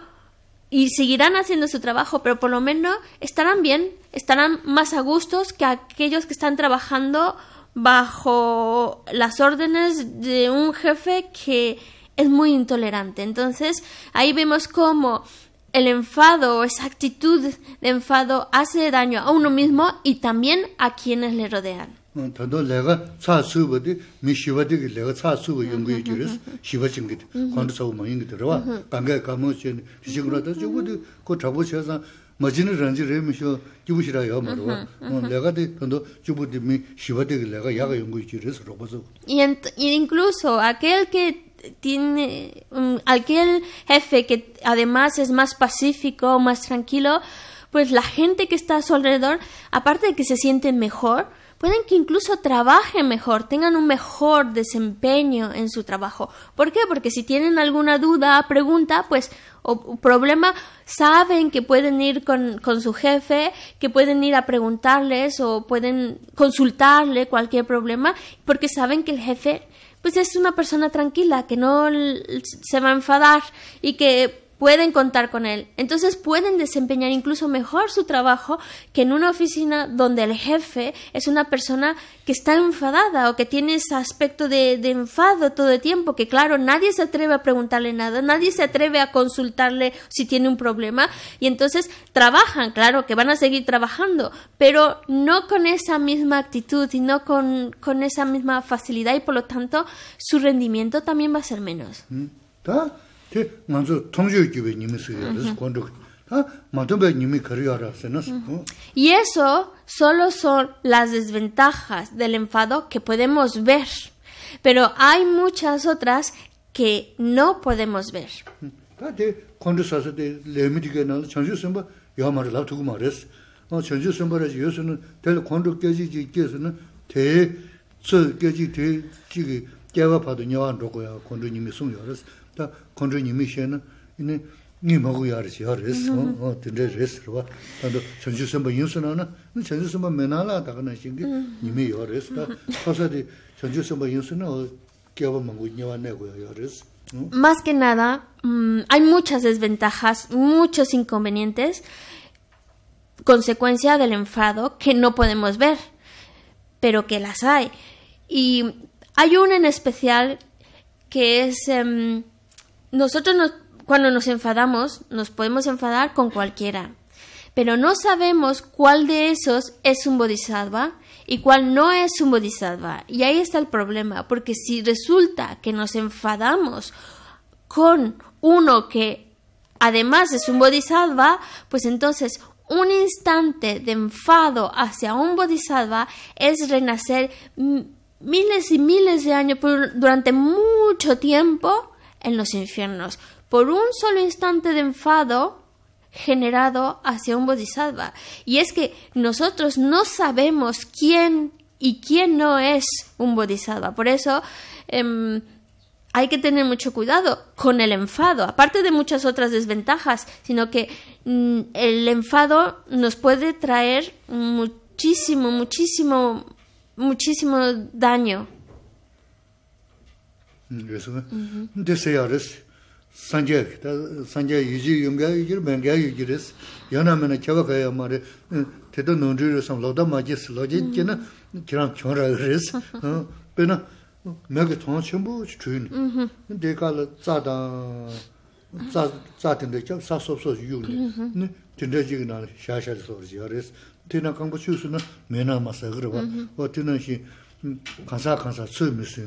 y seguirán haciendo su trabajo, pero por lo menos estarán bien, estarán más a gustos que aquellos que están trabajando bajo las órdenes de un jefe que es muy intolerante. Entonces, ahí vemos cómo el enfado, esa actitud de enfado hace daño a uno mismo y también a quienes le rodean tando lega tsa suwa di mi shiva digi lega tsa suwa yungu yu jiris shiwa chingidi, kwanza sawa ma yungi dhirwa, ganga kamo chini, shikura dha shiwa di ko chabu shiwa san majini ranji re mi shiwa jibu shira yaa marwa, lega di tando jibu di mi shiva digi lega yaga yungu yu jiris rogba suwa. Y incluso aquel que tiene, aquel jefe que además es más pacífico, más tranquilo, pues la gente que está a su alrededor, aparte de que se siente mejor, pueden que incluso trabajen mejor, tengan un mejor desempeño en su trabajo. ¿Por qué? Porque si tienen alguna duda, pregunta, pues o problema, saben que pueden ir con, con su jefe, que pueden ir a preguntarles o pueden consultarle cualquier problema, porque saben que el jefe pues es una persona tranquila, que no se va a enfadar y que pueden contar con él. Entonces pueden desempeñar incluso mejor su trabajo que en una oficina donde el jefe es una persona que está enfadada o que tiene ese aspecto de, enfado todo el tiempo, que claro, nadie se atreve a preguntarle nada, nadie se atreve a consultarle si tiene un problema y entonces trabajan, claro, que van a seguir trabajando, pero no con esa misma actitud y no con, con esa misma facilidad y por lo tanto su rendimiento también va a ser menos. Mm. Y eso solo son las desventajas del enfado que podemos ver, pero hay muchas otras que no podemos ver con kondrō nīmī y nā, nī nī mā no tendré esto. Tanto yā yo sī, mm-hmm. tī no rī yo, rī wā. Tā ndō chāngchū sāmbā yīn sī yo nā, nī no sāmbā mē nā lā tā kā mm-hmm. mm-hmm. Más que nada, mm, hay muchas desventajas, muchos inconvenientes, consecuencia del enfado que no podemos ver, pero que las hay. Y hay una en especial que es... Em, nosotros cuando nos enfadamos, nos podemos enfadar con cualquiera, pero no sabemos cuál de esos es un bodhisattva y cuál no es un bodhisattva. Y ahí está el problema, porque si resulta que nos enfadamos con uno que además es un bodhisattva, pues entonces un instante de enfado hacia un bodhisattva es renacer miles y miles de años durante mucho tiempo en los infiernos por un solo instante de enfado generado hacia un bodhisattva. Y es que nosotros no sabemos quién y quién no es un bodhisattva. Por eso em, hay que tener mucho cuidado con el enfado, aparte de muchas otras desventajas, sino que mm, el enfado nos puede traer muchísimo, muchísimo, muchísimo daño 그래서 근데 세야르스 산제 산제 유지 용가 유지 맹가 유지레스 연하면은 개가야 말이 대도 논리로 좀 로다 마지스 로직이나 그런 경우라레스 어 짜다 짜 짜든데 사소소 유리 네 근데 지금 나 샤샤서 그러지 하레스 그러고 어 되는 시 감사 수미스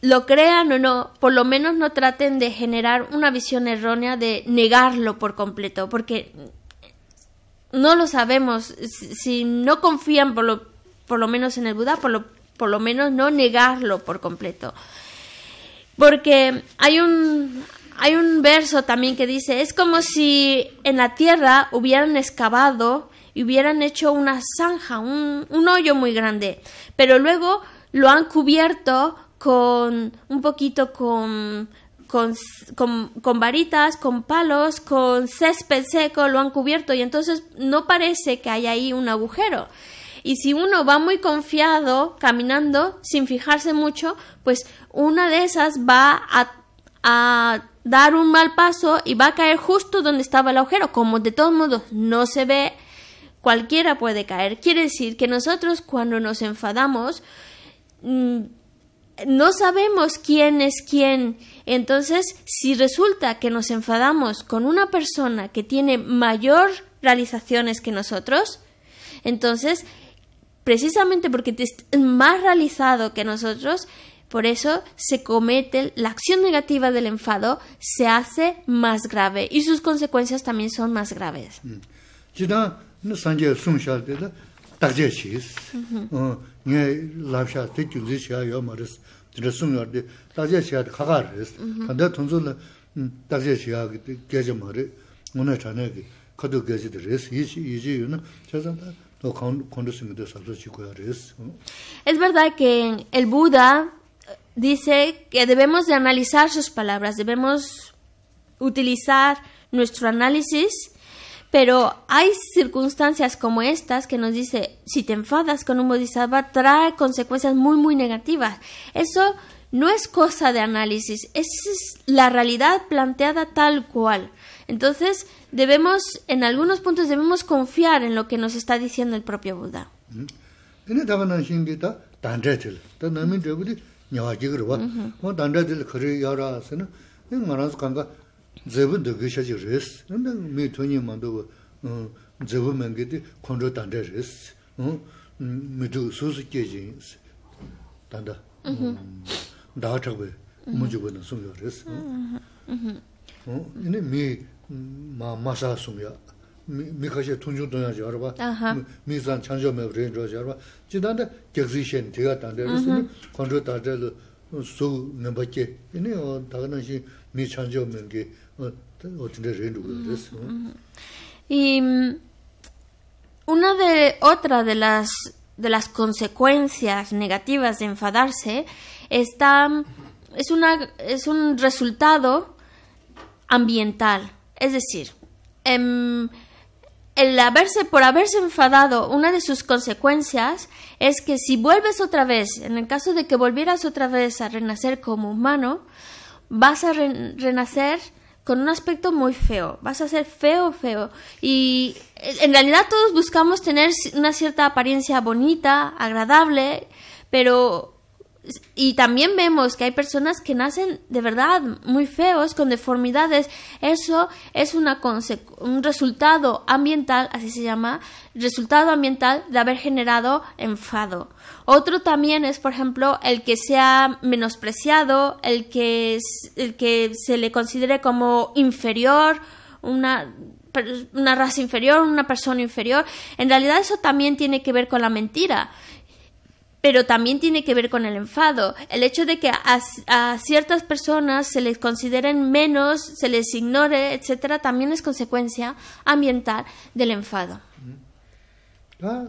lo crean o no, por lo menos no traten de generar una visión errónea de negarlo por completo, porque no lo sabemos. Si no confían por lo, menos en el Buda, por lo, por lo menos no negarlo por completo. Porque hay un, hay un verso también que dice, es como si en la tierra hubieran excavado y hubieran hecho una zanja, un, un hoyo muy grande, pero luego lo han cubierto con un poquito con con, con, varitas, con palos, con césped seco, lo han cubierto y entonces no parece que haya ahí un agujero. Y si uno va muy confiado caminando sin fijarse mucho, pues una de esas va a, dar un mal paso y va a caer justo donde estaba el agujero. Como de todos modos no se ve, cualquiera puede caer. Quiere decir que nosotros cuando nos enfadamos, mm, no sabemos quién es quién. Entonces, si resulta que nos enfadamos con una persona que tiene mayor realizaciones que nosotros, entonces, precisamente porque es más realizado que nosotros, por eso se comete la acción negativa del enfado, se hace más grave y sus consecuencias también son más graves. Es verdad que el Buda dice que debemos de analizar sus palabras, debemos utilizar nuestro análisis pero hay circunstancias como estas que nos dice, si te enfadas con un bodhisattva, trae consecuencias muy, muy negativas. Eso no es cosa de análisis, es la realidad planteada tal cual. Entonces, debemos, en algunos puntos, debemos confiar en lo que nos está diciendo el propio Buda. Mm. zebu dhugu shachik res, nanda mi tunyi mandogo mm, zebu mangi di kondro tanda res, mm, mi dhugu susu kyeji tanda, mm, daha chakbe mungyubu na sumyo res. Ini mi masa sumya, mi kashi tunju tunya jarwa, mi zan chanjo me vrin jo chi tanda gyakzi shen tiga mi Ah, y mm, una de otra de las de las consecuencias negativas de enfadarse está es una es un resultado ambiental, es decir, em, el haberse por haberse enfadado, una de sus consecuencias es que si vuelves otra vez, en el caso de que volvieras otra vez a renacer como humano, vas a renacer con un aspecto muy feo. Vas a ser feo, feo. Y en realidad todos buscamos tener una cierta apariencia bonita, agradable, pero y también vemos que hay personas que nacen de verdad muy feos, con deformidades. Eso es un resultado ambiental, así se llama, resultado ambiental de haber generado enfado. Otro también es, por ejemplo, el que sea menospreciado, el que, el que se le considere como inferior, una una raza inferior, una persona inferior. En realidad eso también tiene que ver con la mentira pero también tiene que ver con el enfado. El hecho de que a, ciertas personas se les consideren menos, se les ignore, etcétera, también es consecuencia ambiental del enfado. Ah,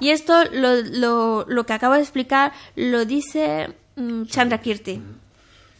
y esto lo, lo, lo que acabo de explicar lo dice mm, Chandra Kirti. Mm.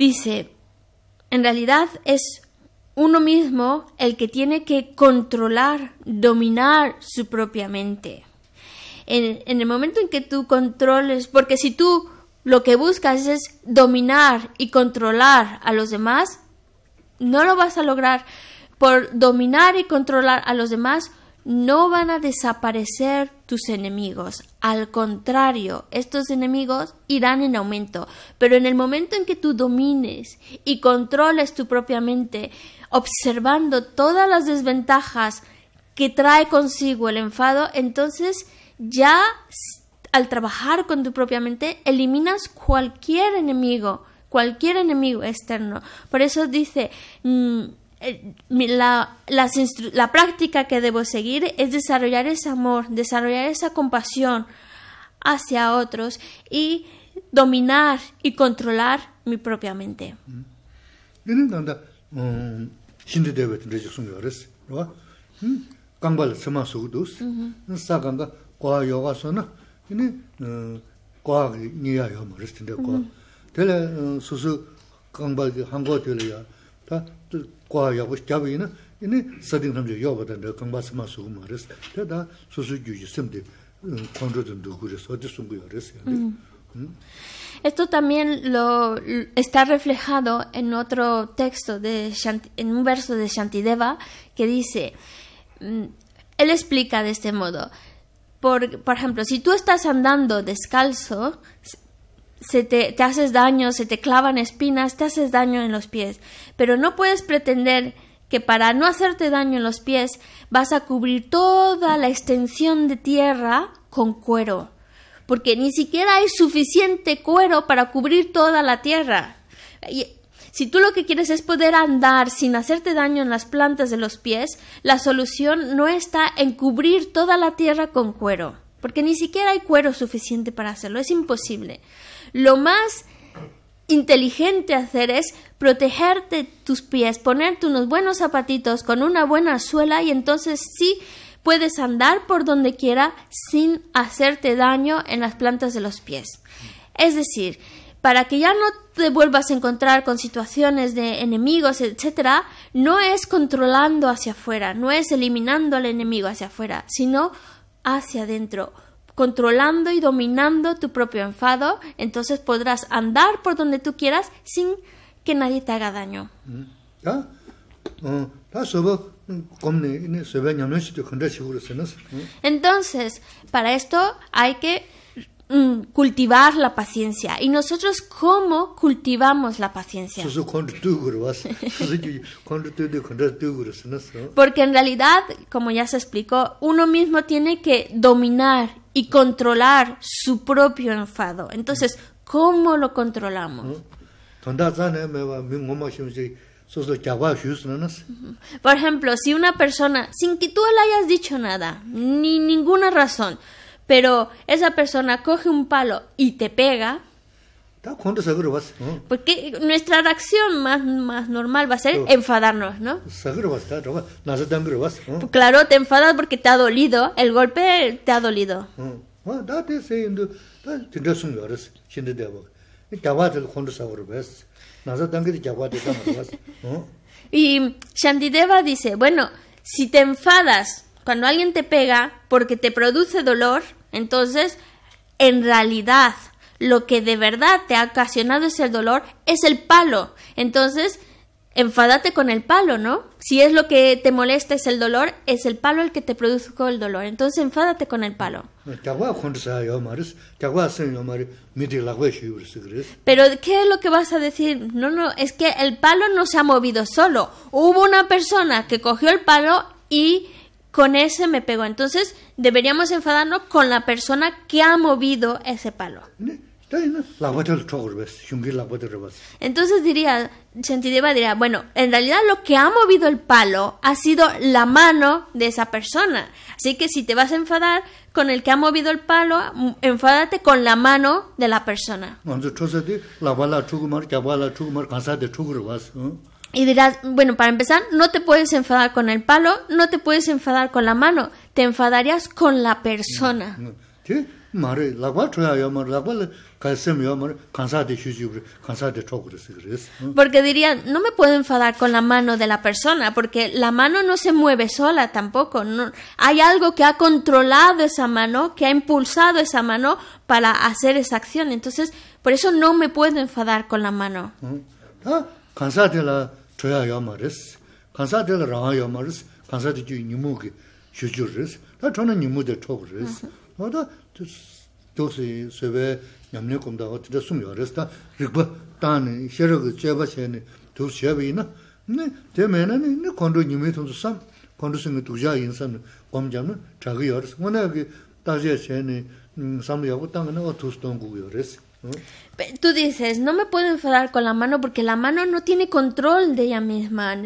Dice, en realidad es uno mismo el que tiene que controlar, dominar su propia mente. En, el momento en que tú controles, porque si tú lo que buscas es dominar y controlar a los demás, no lo vas a lograr. Por dominar y controlar a los demás, no van a desaparecer tus enemigos. Al contrario, estos enemigos irán en aumento. Pero en el momento en que tú domines y controles tu propia mente, observando todas las desventajas que trae consigo el enfado, entonces ya al trabajar con tu propia mente eliminas cualquier enemigo, cualquier enemigo externo. Por eso dice, mm, eh, la, práctica que debo seguir es desarrollar ese amor, desarrollar esa compasión hacia otros y dominar y controlar mi propia mente. Esto también lo está reflejado en otro texto, de en un verso de Shantideva que dice, mm, él explica de este modo, por, por ejemplo, si tú estás andando descalzo, se te, te haces daño, se te clavan espinas, te haces daño en los pies. Pero no puedes pretender que para no hacerte daño en los pies vas a cubrir toda la extensión de tierra con cuero, porque ni siquiera hay suficiente cuero para cubrir toda la tierra. Y si tú lo que quieres es poder andar sin hacerte daño en las plantas de los pies, la solución no está en cubrir toda la tierra con cuero, porque ni siquiera hay cuero suficiente para hacerlo, es imposible. Lo más inteligente hacer es protegerte tus pies, ponerte unos buenos zapatitos con una buena suela y entonces sí puedes andar por donde quiera sin hacerte daño en las plantas de los pies. Es decir, para que ya no te vuelvas a encontrar con situaciones de enemigos, etcétera, no es controlando hacia afuera, no es eliminando al enemigo hacia afuera, sino hacia adentro controlando y dominando tu propio enfado, entonces podrás andar por donde tú quieras sin que nadie te haga daño. Entonces, para esto hay que Mm, cultivar la paciencia. ¿Y nosotros cómo cultivamos la paciencia? Porque en realidad, como ya se explicó, uno mismo tiene que dominar y controlar su propio enfado. Entonces, ¿cómo lo controlamos? Por ejemplo, si una persona, sin que tú le hayas dicho nada, ni ninguna razón, pero esa persona coge un palo y te pega, porque nuestra reacción más, más normal va a ser enfadarnos, ¿no? Pues claro, te enfadas porque te ha dolido, el golpe te ha dolido. Y Shandideva dice, bueno, si te enfadas cuando alguien te pega porque te produce dolor, entonces, en realidad, lo que de verdad te ha ocasionado ese dolor es el palo. Entonces, enfádate con el palo, ¿no? Si es lo que te molesta es el dolor, es el palo el que te produjo el dolor. Entonces, enfádate con el palo. Pero ¿qué es lo que vas a decir? No, no, es que el palo no se ha movido solo. Hubo una persona que cogió el palo y con ese me pegó. Entonces deberíamos enfadarnos con la persona que ha movido ese palo. Entonces diría, diría, bueno, en realidad lo que ha movido el palo ha sido la mano de esa persona. Así que si te vas a enfadar con el que ha movido el palo, enfádate con la mano de la persona. Y dirás, bueno, para empezar, no te puedes enfadar con el palo, no te puedes enfadar con la mano, te enfadarías con la persona. Porque diría, no me puedo enfadar con la mano de la persona, porque la mano no se mueve sola tampoco. No, hay algo que ha controlado esa mano, que ha impulsado esa mano para hacer esa acción. Entonces, por eso no me puedo enfadar con la mano. ¿Mm? ¿Ah? tsuyayaoma res, kansadela 라야 yaoma res, kansadikyu nimu ki shujur res, ta chona nimu de chog res. Uh-huh. Oda, tus, tus suwe nyamne kumda o tira sum ya res, ta rikpa, tani, shiraga cheba che, tus cheba ina, ne, temena ne, ne kondru singa gomja wana ki, tanga na, o tú dices, no me puedo enfadar con la mano porque la mano no tiene control de ella misma.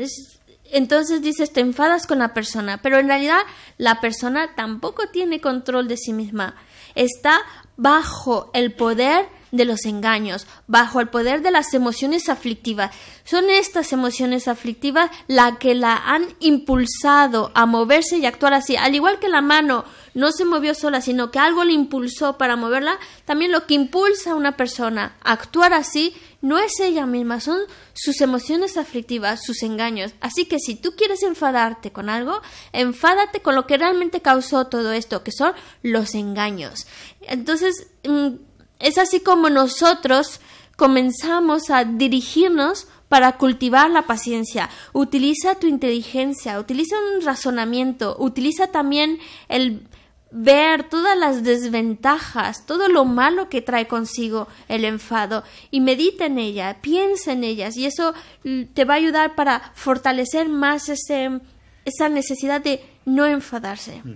entonces dices, te enfadas con la persona, pero en realidad la persona tampoco tiene control de sí misma. Está bajo el poder de los engaños, bajo el poder de las emociones aflictivas. Son estas emociones aflictivas las que la han impulsado a moverse y actuar así, al igual que la mano no se movió sola, sino que algo le impulsó para moverla, también lo que impulsa a una persona a actuar así no es ella misma, son sus emociones aflictivas, sus engaños. Así que si tú quieres enfadarte con algo, enfádate con lo que realmente causó todo esto, que son los engaños. Entonces, mm, es así como nosotros comenzamos a dirigirnos para cultivar la paciencia. Utiliza tu inteligencia, utiliza un razonamiento, utiliza también el, ver todas las desventajas, todo lo malo que trae consigo el enfado y medita en ella, piensa en ellas y eso mm, te va a ayudar para fortalecer más esa necesidad de no enfadarse. Mm.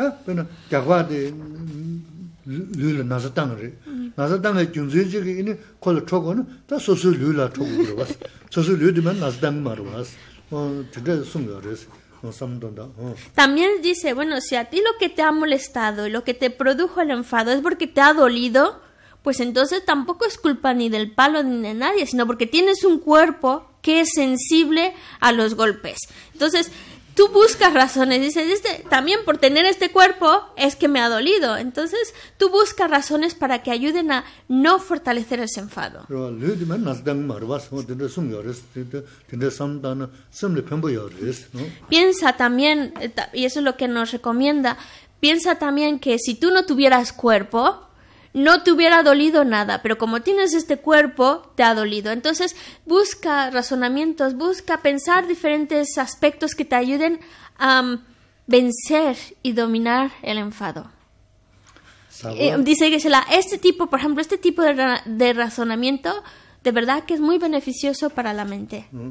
Ah, mm, también dice, bueno, si a ti lo que te ha molestado y lo que te produjo el enfado es porque te ha dolido, pues entonces tampoco es culpa ni del palo ni de nadie, sino porque tienes un cuerpo que es sensible a los golpes. Entonces, tú buscas razones, dices, también por tener este cuerpo es que me ha dolido. Entonces, tú buscas razones para que ayuden a no fortalecer ese enfado. Piensa también, eh, y eso es lo que nos recomienda, piensa también que si tú no tuvieras cuerpo, no te hubiera dolido nada, pero como tienes este cuerpo, te ha dolido. Entonces, busca razonamientos, busca pensar diferentes aspectos que te ayuden a mm, vencer y dominar el enfado. Eh, dice que este tipo, por ejemplo, este tipo de, razonamiento, de verdad que es muy beneficioso para la mente. Mm.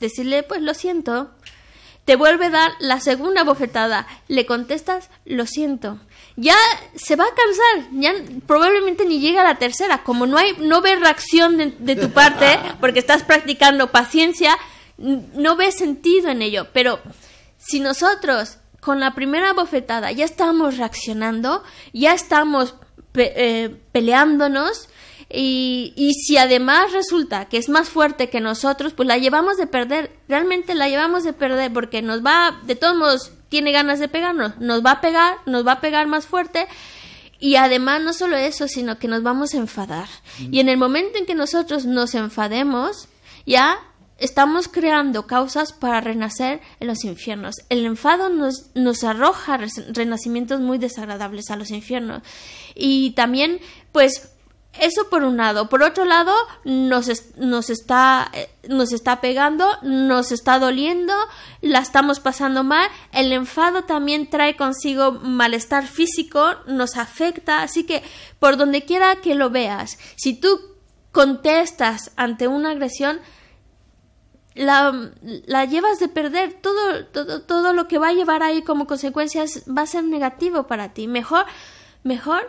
decirle, pues lo siento. Te vuelve a dar la segunda bofetada, le contestas, lo siento. Ya se va a cansar, ya probablemente ni llega a la tercera. Como no, hay, no ve reacción de, tu parte, *laughs* porque estás practicando paciencia, no ve sentido en ello. Pero si nosotros con la primera bofetada ya estamos reaccionando, ya estamos eh, peleándonos, y, si además resulta que es más fuerte que nosotros, pues la llevamos de perder. Realmente la llevamos de perder porque nos va, de todos modos, tiene ganas de pegarnos. Nos va a pegar, nos va a pegar más fuerte. Y además no solo eso, sino que nos vamos a enfadar. Mm. Y en el momento en que nosotros nos enfademos, ya estamos creando causas para renacer en los infiernos. El enfado nos, nos arroja renacimientos muy desagradables a los infiernos. Y también, pues, eso por un lado. Por otro lado, nos, eh, nos, está, pegando, nos está doliendo, la estamos pasando mal. El enfado también trae consigo malestar físico, nos afecta. Así que, por donde quiera que lo veas, si tú contestas ante una agresión, la, la, llevas de perder todo, todo, todo lo que va a llevar ahí como consecuencias va a ser negativo para ti. Mejor, mejor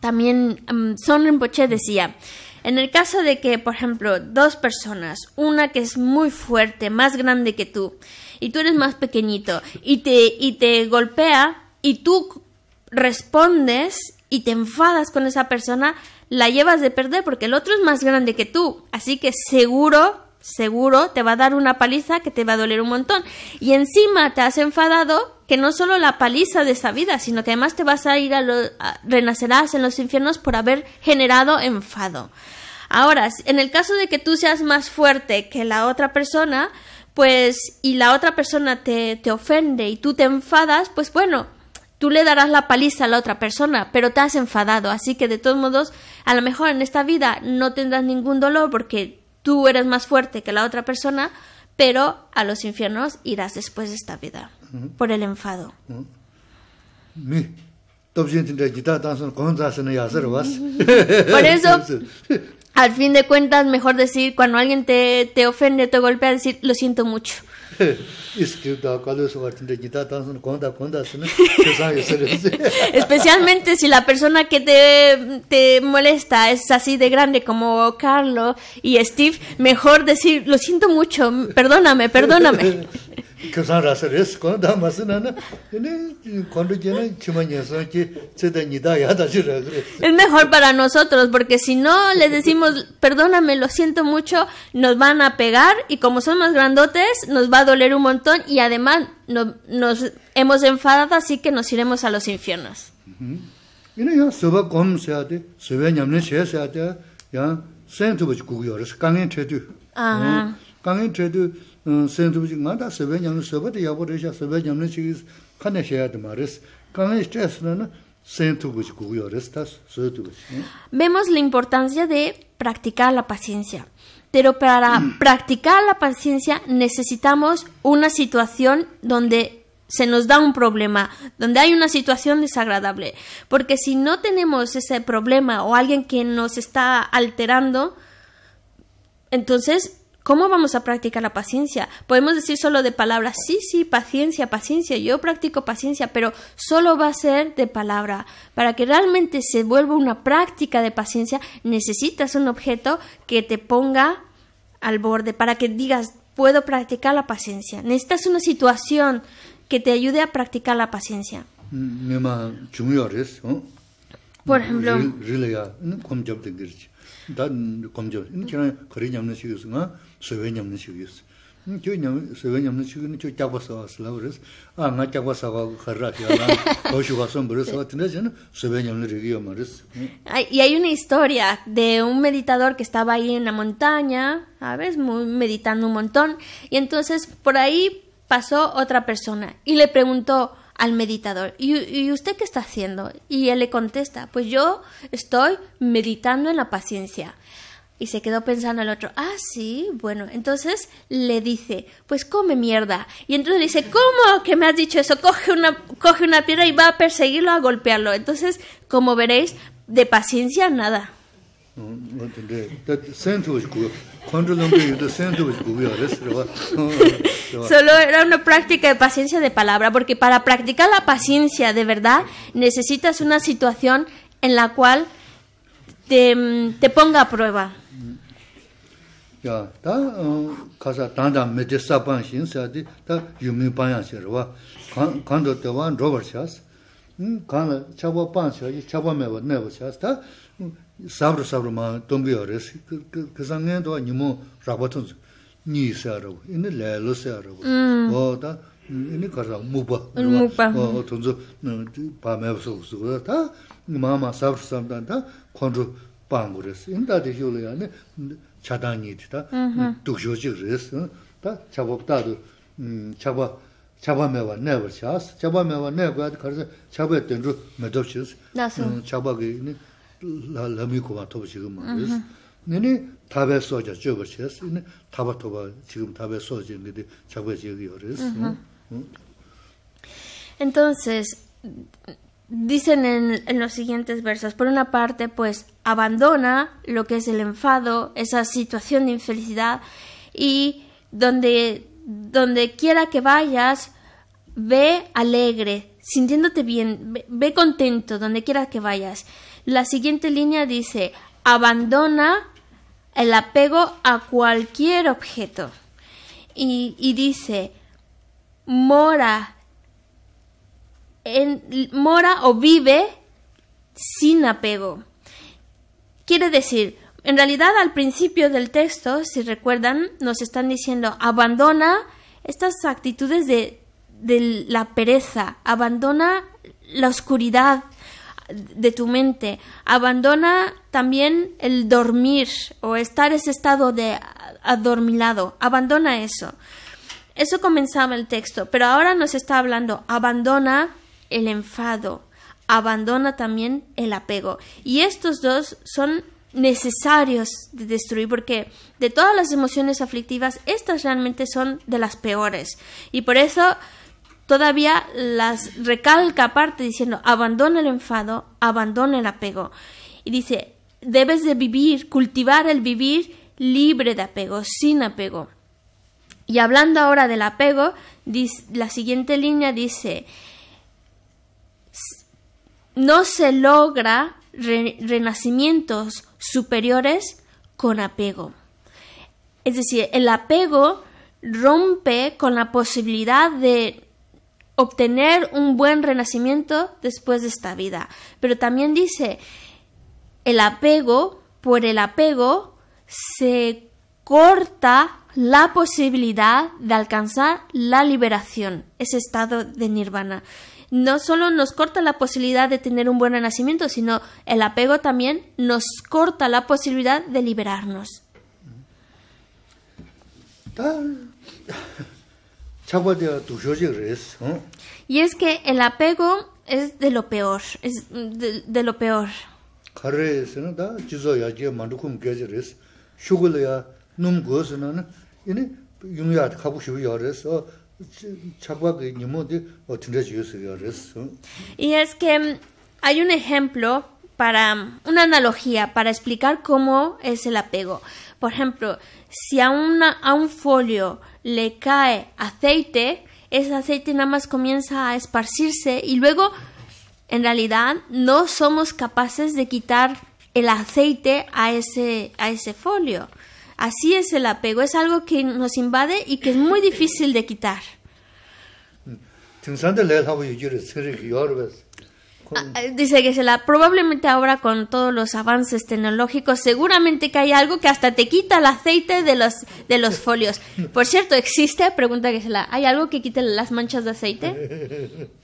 También um, Son decía, en el caso de que, por ejemplo, dos personas, una que es muy fuerte, más grande que tú, y tú eres más pequeñito, y te, y te golpea, y tú respondes y te enfadas con esa persona, la llevas de perder porque el otro es más grande que tú. Así que seguro seguro te va a dar una paliza que te va a doler un montón. Y encima te has enfadado que no solo la paliza de esta vida, sino que además te vas a ir a, los renacerás en los infiernos por haber generado enfado. Ahora, en el caso de que tú seas más fuerte que la otra persona, pues y la otra persona te, te ofende y tú te enfadas, pues bueno, tú le darás la paliza a la otra persona, pero te has enfadado, así que de todos modos, a lo mejor en esta vida no tendrás ningún dolor porque tú eres más fuerte que la otra persona, pero a los infiernos irás después de esta vida, por el enfado. Por eso, *laughs* al fin de cuentas, mejor decir, cuando alguien te, te ofende, te golpea, decir, lo siento mucho. Especialmente si la persona que te, te, molesta es así de grande como Carlo y Steve, mejor decir, lo siento mucho, perdóname, perdóname. *laughs* Es mejor para nosotros, porque si no les decimos, perdóname, lo siento mucho, nos van a pegar y como son más grandotes, nos va a doler un montón y además nos hemos enfadado, así que nos iremos a los infiernos. Vemos la importancia de practicar la paciencia. Pero para practicar la paciencia necesitamos una situación donde se nos da un problema, donde hay una situación desagradable. Porque si no tenemos ese problema o alguien que nos está alterando, entonces ¿Cómo vamos a practicar la paciencia? Podemos decir solo de palabras, sí, sí, paciencia, paciencia, yo practico paciencia, pero solo va a ser de palabra. Para que realmente se vuelva una práctica de paciencia, necesitas un objeto que te ponga al borde, para que digas, puedo practicar la paciencia. Necesitas una situación que te ayude a practicar la paciencia. Por ejemplo, a *laughs* Y hay una historia de un meditador que estaba ahí en la montaña, ¿sabes? Muy, meditando un montón, y entonces por ahí pasó otra persona y le preguntó, al meditador. ¿Y, usted qué está haciendo? Y él le contesta, pues yo estoy meditando en la paciencia. Y se quedó pensando el otro, ah, sí, bueno. Entonces le dice, pues come mierda. Y entonces le dice, ¿cómo que me has dicho eso? Coge una, coge una piedra y va a perseguirlo, a golpearlo. Entonces, como veréis, de paciencia nada. *laughs* Solo era una práctica de paciencia de palabra, porque para practicar la paciencia de verdad necesitas una situación en la cual te te ponga a prueba ya ta um, kaza tanda dan me de sa pan sin di ta yumi mi pan ya se wa kan te wan rober chas hm kan cha ba pan se yi cha ba me wa ne wa se ta hmm, sabru sabr ma tom gi ore si ka za ne do ni mo ra ba tun ni sa ro ni le lo sa ro mm. bo ta 이니 가서 무바 무바 어 돈주 밤에 없어서 다 마마 사브스담다 콘주 방그레스 인다 되줄이야네 차단이다 독조지 그레스 다 잡업다도 음 잡아 잡아매와 내버샤스 잡아매와 내고야 그래서 잡아했던 줄 매접시스 나서 잡아기니 라미코마 토부 지금 그래서 네네 답에 써져 줘버시스 네 답아 토바 지금 답에 써진 게 잡아지기 어렵습니다 Entonces, dicen en, los siguientes versos, por una parte, pues abandona lo que es el enfado, esa situación de infelicidad, y donde, donde quiera que vayas, ve alegre, sintiéndote bien, ve, contento, donde quiera que vayas. La siguiente línea dice, abandona el apego a cualquier objeto. y dice, mora mora o vive sin apego. Quiere decir, en realidad al principio del texto, si recuerdan, nos están diciendo abandona estas actitudes de, de la pereza, abandona la oscuridad de tu mente, abandona también el dormir o estar ese estado de adormilado, abandona eso. Eso comenzaba el texto, pero ahora nos está hablando abandona el enfado, abandona también el apego. Y estos dos son necesarios de destruir porque de todas las emociones aflictivas estas realmente son de las peores y por eso todavía las recalca aparte diciendo abandona el enfado abandona el apego y dice debes de vivir cultivar el vivir libre de apego sin apego y hablando ahora del apego, la siguiente línea dice, no se logra renacimientos superiores con apego. Es decir, el apego rompe con la posibilidad de obtener un buen renacimiento después de esta vida. Pero también dice, el apego, por el apego, se corta la posibilidad de alcanzar la liberación, ese estado de nirvana. No solo nos corta la posibilidad de tener un buen nacimiento, sino el apego también nos corta la posibilidad de liberarnos. Y es que el apego es de lo peor, es de lo peor y es que mm, hay un ejemplo para mm, una analogía para explicar cómo es el apego por ejemplo si a a un folio le cae aceite ese aceite nada más comienza a esparcirse y luego en realidad no somos capaces de quitar el aceite a ese a ese folio Así es el apego, es algo que nos invade y que es muy difícil de quitar. Ah, dice que se la, probablemente ahora con todos los avances tecnológicos, seguramente que hay algo que hasta te quita el aceite de los, de los folios. Por cierto, ¿existe? Pregunta que se la, ¿hay algo que quite las manchas de aceite? *laughs*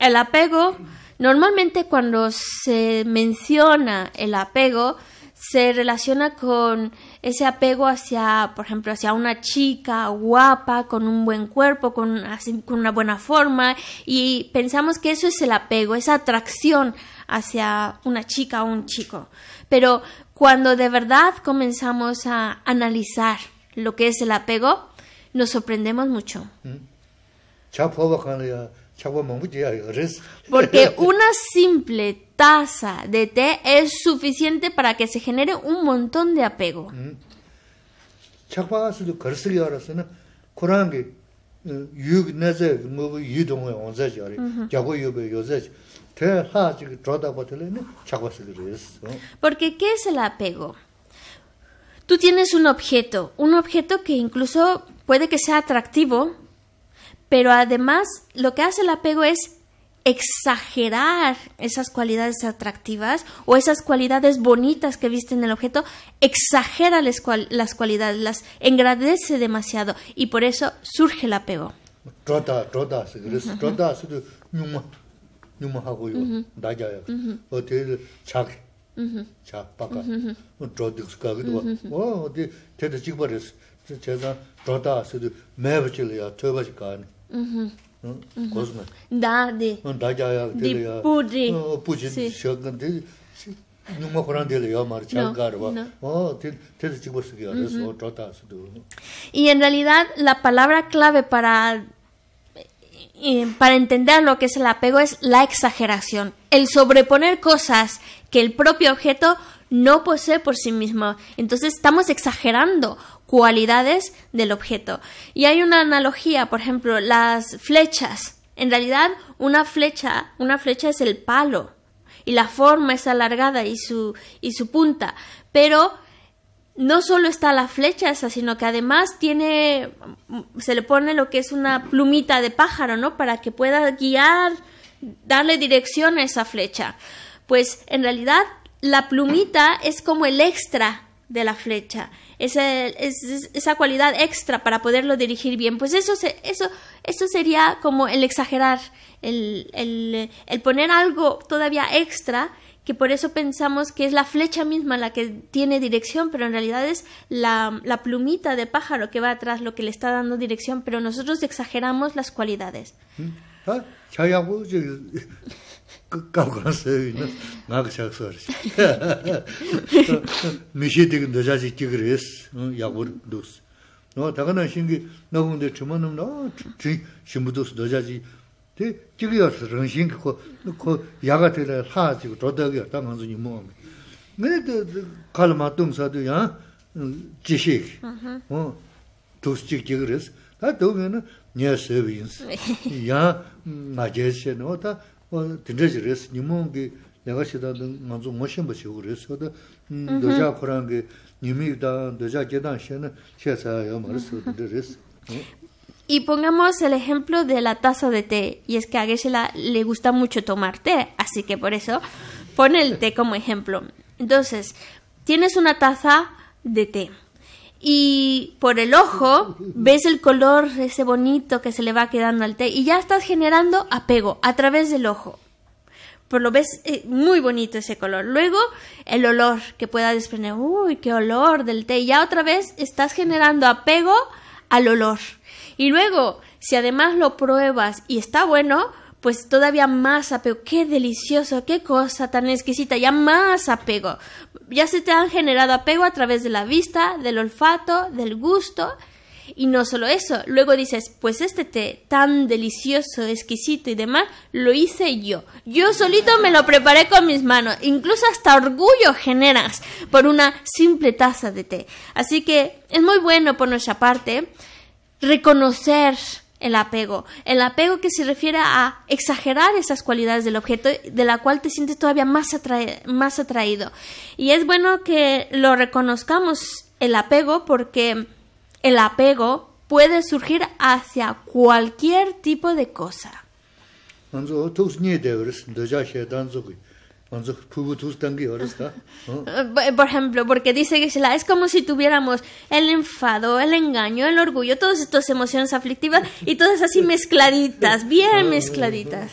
El apego, normalmente cuando se menciona el apego, se relaciona con ese apego hacia, por ejemplo, hacia una chica guapa, con un buen cuerpo, con una, buena forma, y pensamos que eso es el apego, esa atracción hacia una chica o un chico. Pero cuando de verdad comenzamos a analizar lo que es el apego, nos sorprendemos mucho. Mm. Porque *laughs* una simple taza de té es suficiente para que se genere un montón de apego. Mm. Eh, mm-hmm. Porque ¿qué es el apego? Tú tienes un objeto, un objeto que incluso puede que sea atractivo, pero además lo que hace el apego es exagerar esas cualidades atractivas o esas cualidades bonitas que viste en el objeto, exagera las, las cualidades, las engrandece demasiado y por eso surge el apego. Y en realidad la palabra clave para eh, para entender lo que es el apego es la exageración, el sobreponer cosas que el propio objeto no posee por sí mismo. Entonces estamos exagerando cualidades del objeto. Y hay una analogía, por ejemplo, las flechas. En realidad, una flecha, una flecha es el palo y la forma es alargada y su, y su punta, pero no solo está la flecha esa, sino que además tiene, se le pone lo que es una plumita de pájaro, ¿no? Para que pueda guiar, darle dirección a esa flecha. Pues en realidad la plumita es como el extra de la flecha esa, esa cualidad extra para poderlo dirigir bien. Pues eso, eso, eso sería como el exagerar, el, el, el poner algo todavía extra que por eso pensamos que es la flecha misma la que tiene dirección, pero en realidad es la, la, plumita de pájaro que va atrás lo que le está dando dirección, pero nosotros exageramos las cualidades. ¿Mm? ¿Ah? Kaqqan Soevi, ngaa qa shaqsaqaarish. Mishitikin dhajaji jigiris, yaqur duks. Ngo ta qanay shingi, ngaa khun de chumunamda, ching simbu duks dhajaji, ti jigiyarish, rung shingi koo, koo yaqa tigla, khaa jig, dhodagiyarish, ta ngaa zhuni mo. Ngo dhe, dhe, Y pongamos el ejemplo de la taza de té, y es que a Gesela le gusta mucho tomar té, así que por eso pone el té como ejemplo. Entonces, tienes una taza de té y por el ojo ves el color ese bonito que se le va quedando al té y ya estás generando apego a través del ojo. Por lo ves eh, muy bonito ese color. Luego el olor que pueda desprender, uy, qué olor del té. ya otra vez estás generando apego al olor. Y luego, si además lo pruebas y está bueno, pues todavía más apego. Qué delicioso, qué cosa tan exquisita, ya más apego. Ya se te han generado apego a través de la vista, del olfato, del gusto. Y no solo eso, luego dices, pues este té tan delicioso, exquisito y demás, lo hice yo. Yo solito me lo preparé con mis manos. Incluso hasta orgullo generas por una simple taza de té. Así que es muy bueno por nuestra parte reconocer el apego. El apego que se refiere a exagerar esas cualidades del objeto de la cual te sientes todavía más, atraído. Y es bueno que lo reconozcamos el apego porque el apego puede surgir hacia cualquier tipo de cosa. Por ejemplo, porque dice que es como si tuviéramos el enfado, el engaño, el orgullo, todas estas emociones aflictivas y todas así mezcladitas, bien mezcladitas.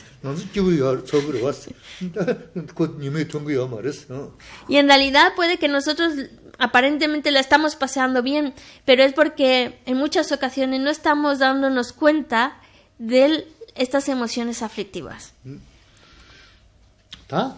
Y en realidad puede que nosotros aparentemente la estamos paseando bien, pero es porque en muchas ocasiones no estamos dándonos cuenta de estas emociones aflictivas. ¿Está?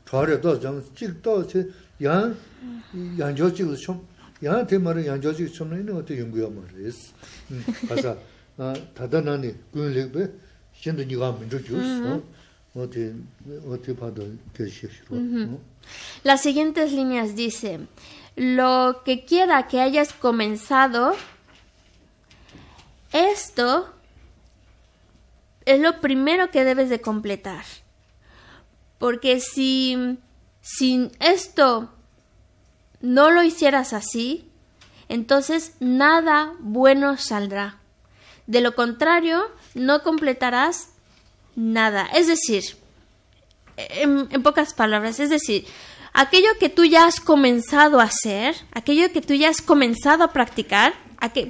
Las siguientes líneas dicen lo que quiera que hayas comenzado esto es lo primero que debes de completar porque si, sin esto no lo hicieras así, entonces nada bueno saldrá. De lo contrario, no completarás nada. Es decir, en, pocas palabras, es decir, aquello que tú ya has comenzado a hacer, aquello que tú ya has comenzado a practicar,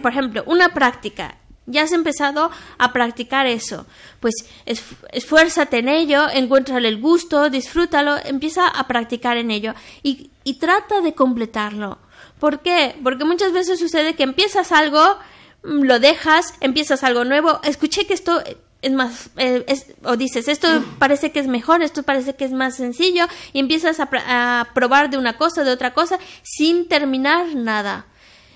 por ejemplo, una práctica ya has empezado a practicar eso. Pues esfuérzate en ello, encuéntrale el gusto, disfrútalo, empieza a practicar en ello y, trata de completarlo. ¿Por qué? Porque muchas veces sucede que empiezas algo, mm, lo dejas, empiezas algo nuevo. Escuché que esto eh, es más, eh, o dices, esto parece que es mejor, esto parece que es más sencillo, y empiezas a, a probar de una cosa, de otra cosa, sin terminar nada.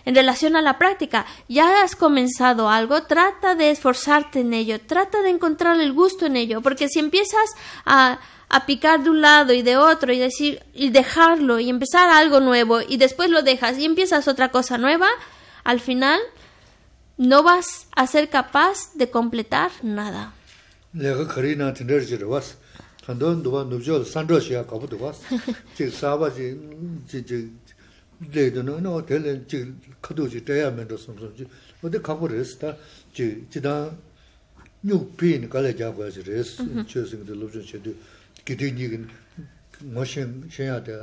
En relación a la práctica, ya has comenzado algo, trata de esforzarte en ello, trata de encontrar el gusto en ello, porque si empiezas a, a picar de un lado y de otro y decir y dejarlo y empezar algo nuevo y después lo dejas y empiezas otra cosa nueva, al final no vas a ser capaz de completar nada. *laughs* 레드노 노 텔레 지 카도지 대야면도 섬섬지 어디 가버렸어 지 지다 뉴핀 갈래 잡아서 레스 추스기도 로저 기대니긴 머신 셔야 돼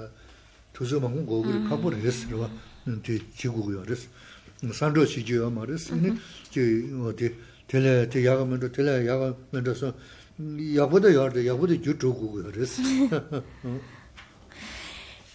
두서 먹은 거 우리 가버렸어 와 근데 레스 산도 지 어디 텔레 대 야가면도 텔레 야가면도서 야보다 야보다 주 조국을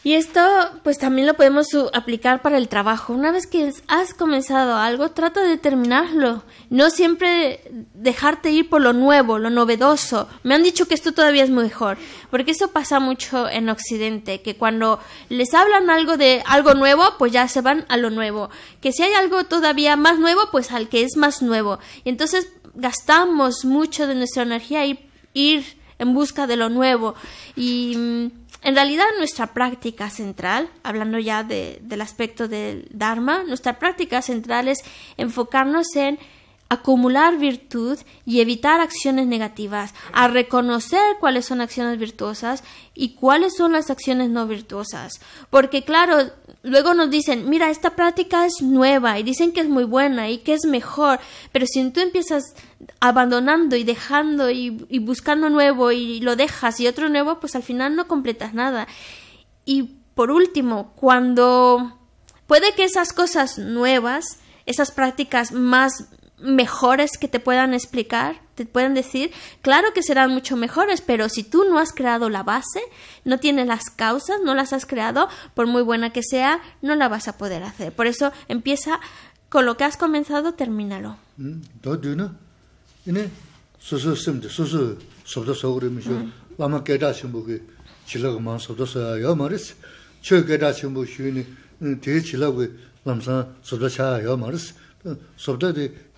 Y esto pues también lo podemos aplicar para el trabajo. Una vez que has comenzado algo, trata de terminarlo. No siempre dejarte ir por lo nuevo, lo novedoso. Me han dicho que esto todavía es mejor, porque eso pasa mucho en Occidente, que cuando les hablan algo de algo nuevo, pues ya se van a lo nuevo. Que si hay algo todavía más nuevo, pues al que es más nuevo. Y entonces gastamos mucho de nuestra energía ir, ir en busca de lo nuevo. Y mm, en realidad nuestra práctica central, hablando ya del aspecto del Dharma, nuestra práctica central es enfocarnos en acumular virtud y evitar acciones negativas, a reconocer cuáles son acciones virtuosas y cuáles son las acciones no virtuosas. Porque claro, luego nos dicen, mira, esta práctica es nueva y dicen que es muy buena y que es mejor, pero si tú empiezas abandonando y dejando y, buscando nuevo y lo dejas y otro nuevo, pues al final no completas nada. Y por último, cuando puede que esas cosas nuevas, esas prácticas más mejores que te puedan explicar, te puedan decir, claro que serán mucho mejores, pero si tú no has creado la base, no tienes las causas, no las has creado, por muy buena que sea, no la vas a poder hacer. Por eso empieza con lo que has comenzado, termínalo.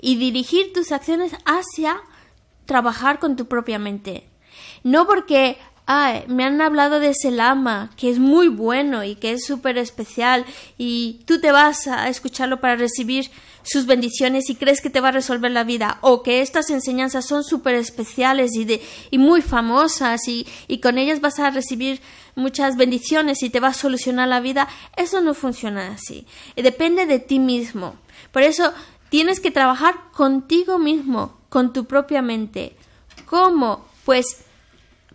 y dirigir tus acciones hacia trabajar con tu propia mente. No porque me han hablado de ese lama, que es muy bueno y que es súper especial, y tú te vas a escucharlo para recibir sus bendiciones y crees que te va a resolver la vida, o que estas enseñanzas son súper especiales y, muy famosas y, y con ellas vas a recibir muchas bendiciones y te va a solucionar la vida, eso no funciona así. Depende de ti mismo. Por eso Tienes que trabajar contigo mismo, con tu propia mente. ¿Cómo? Pues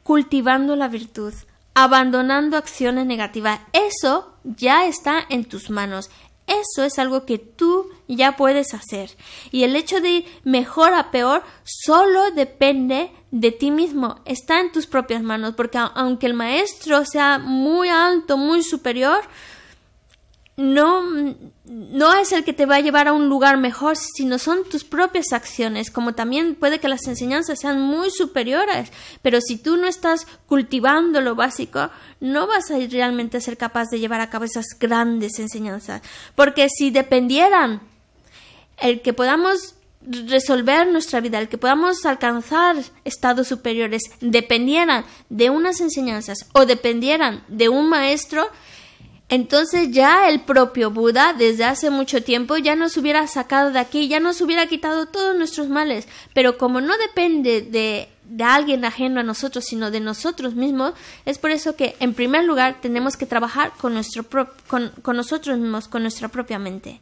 cultivando la virtud, abandonando acciones negativas. Eso ya está en tus manos. Eso es algo que tú ya puedes hacer. Y el hecho de ir mejor a peor solo depende de ti mismo. Está en tus propias manos. Porque aunque el maestro sea muy alto, muy superior, no no es el que te va a llevar a un lugar mejor, sino son tus propias acciones, como también puede que las enseñanzas sean muy superiores, pero si tú no estás cultivando lo básico, no vas a realmente ser capaz de llevar a cabo esas grandes enseñanzas, porque si dependieran el que podamos resolver nuestra vida, el que podamos alcanzar estados superiores, dependieran de unas enseñanzas o dependieran de un maestro, entonces ya el propio Buda desde hace mucho tiempo ya nos hubiera sacado de aquí, ya nos hubiera quitado todos nuestros males, pero como no depende de, alguien ajeno a nosotros, sino de nosotros mismos, es por eso que en primer lugar tenemos que trabajar con, nuestro con, con, nosotros mismos, con nuestra propia mente.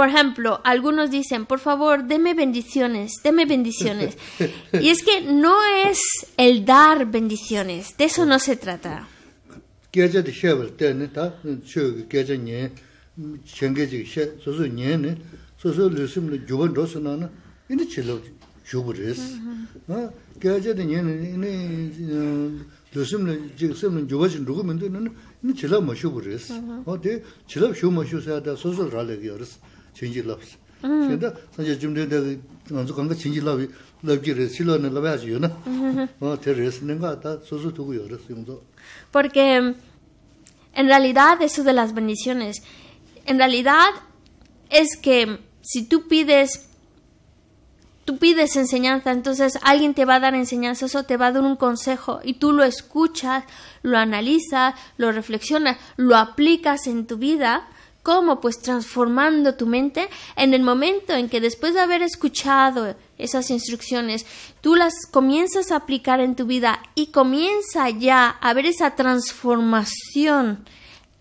Por ejemplo, algunos dicen, por favor, deme bendiciones, deme bendiciones. *laughs* y es que no es el dar bendiciones, de eso no se trata. Porque em, en realidad eso de las bendiciones, en realidad es que em, si tú pides tú pides enseñanza, entonces alguien te va a dar enseñanza, eso te va a dar un consejo y tú lo escuchas, lo analizas, lo reflexionas, lo aplicas en tu vida ¿Cómo? Pues transformando tu mente en el momento en que después de haber escuchado esas instrucciones, tú las comienzas a aplicar en tu vida y comienza ya a ver esa transformación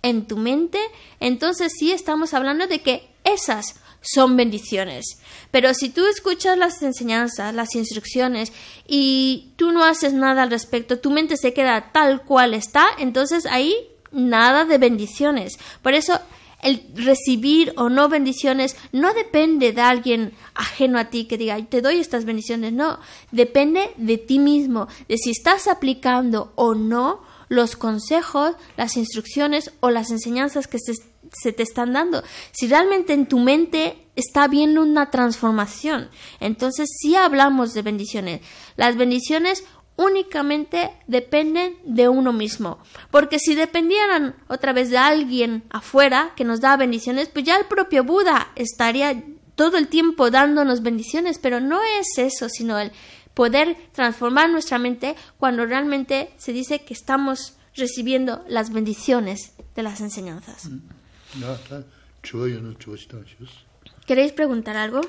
en tu mente, entonces sí estamos hablando de que esas son bendiciones. Pero si tú escuchas las enseñanzas, las instrucciones y tú no haces nada al respecto, tu mente se queda tal cual está, entonces ahí nada de bendiciones. Por eso el recibir o no bendiciones no depende de alguien ajeno a ti que diga te doy estas bendiciones, no, depende de ti mismo, de si estás aplicando o no los consejos, las instrucciones o las enseñanzas que se, te están dando. Si realmente en tu mente está habiendo una transformación, entonces si hablamos de bendiciones. Las bendiciones únicamente dependen de uno mismo. Porque si dependieran otra vez de alguien afuera que nos da bendiciones, pues ya el propio Buda estaría todo el tiempo dándonos bendiciones, pero no es eso, sino el poder transformar nuestra mente cuando realmente se dice que estamos recibiendo las bendiciones de las enseñanzas. Mm. ¿Queréis preguntar algo?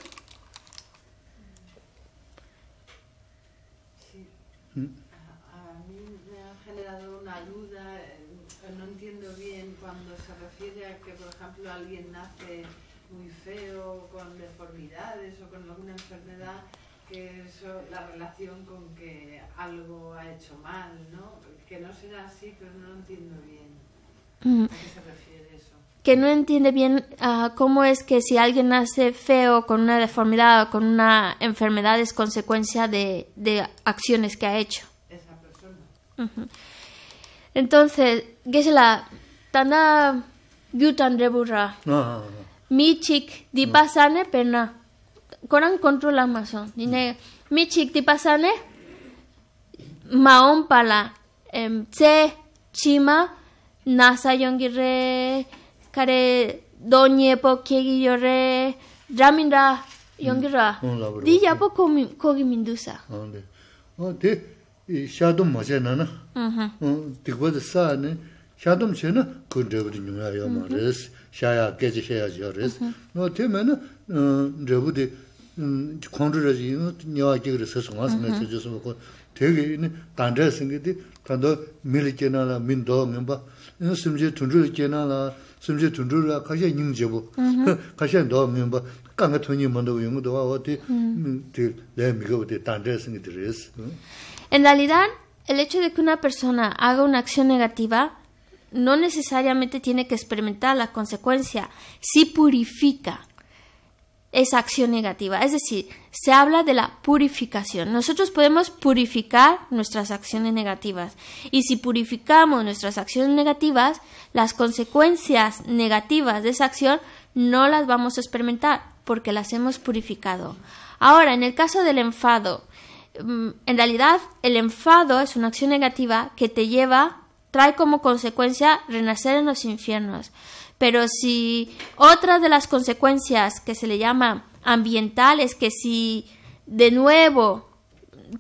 que es la relación con que algo ha hecho mal, ¿no? Que no será así, pero no entiendo bien. Mm. ¿A qué se refiere eso? Que no entiende bien ah, cómo es que si alguien hace feo con una deformidad o con una enfermedad es consecuencia de, de acciones que ha hecho. Esa persona. Uh -huh. Entonces, Gesela, tanda yutan reburra. di pasane pena. coran control amazon Dine, ne mi chik ti pasane maon pala em che chima nasa yongi kare doñe po ke gi yo re jaminda mm, mm, di ya kogi mi mindusa o ah, ah, ma je na na uhm sa ne shadom che na ko de bu ni ma yo ma re 샤야 깨지셔야죠. En realidad, el hecho de que una persona haga una acción negativa no necesariamente tiene que experimentar la consecuencia, Si purifica. Esa acción negativa, es decir, se habla de la purificación. Nosotros podemos purificar nuestras acciones negativas y si purificamos nuestras acciones negativas, las consecuencias negativas de esa acción no las vamos a experimentar porque las hemos purificado. Ahora, en el caso del enfado, mm, en realidad el enfado es una acción negativa que te lleva, trae como consecuencia renacer en los infiernos. Pero si otra de las consecuencias que se le llama ambiental es que si de nuevo,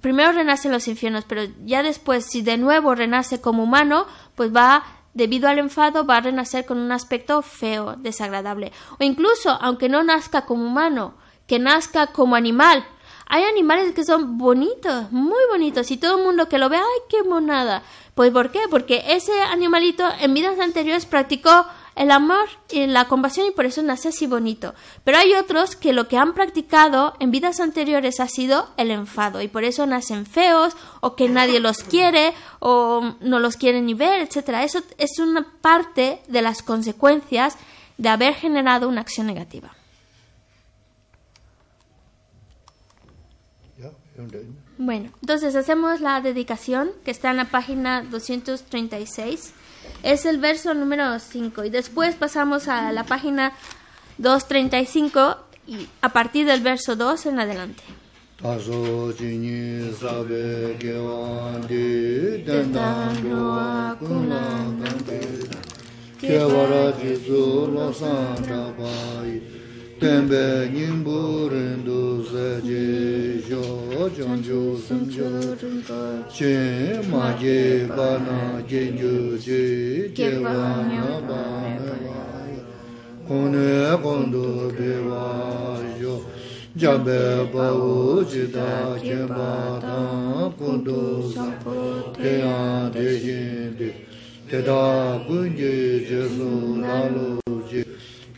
primero renace los infiernos, pero ya después, si de nuevo renace como humano, pues va, debido al enfado, va a renacer con un aspecto feo, desagradable. O incluso, aunque no nazca como humano, que nazca como animal. Hay animales que son bonitos, muy bonitos, y todo el mundo que lo ve, ¡ay, qué monada! Pues ¿por qué? Porque ese animalito en vidas anteriores practicó el amor y la compasión y por eso nace así bonito. Pero hay otros que lo que han practicado en vidas anteriores ha sido el enfado y por eso nacen feos o que nadie los quiere o no los quieren ni ver, etcétera. Eso es una parte de las consecuencias de haber generado una acción negativa. Bueno, entonces hacemos la dedicación que está en la página 236. Es el verso número 5. Y después pasamos a la página 235 y a partir del verso 2 en adelante. tembe nyimbo rindu se je jo jan jo sam jo che ma je ba na je ju je ke wa na ba me wa kone kon do be wa jo jabe ba u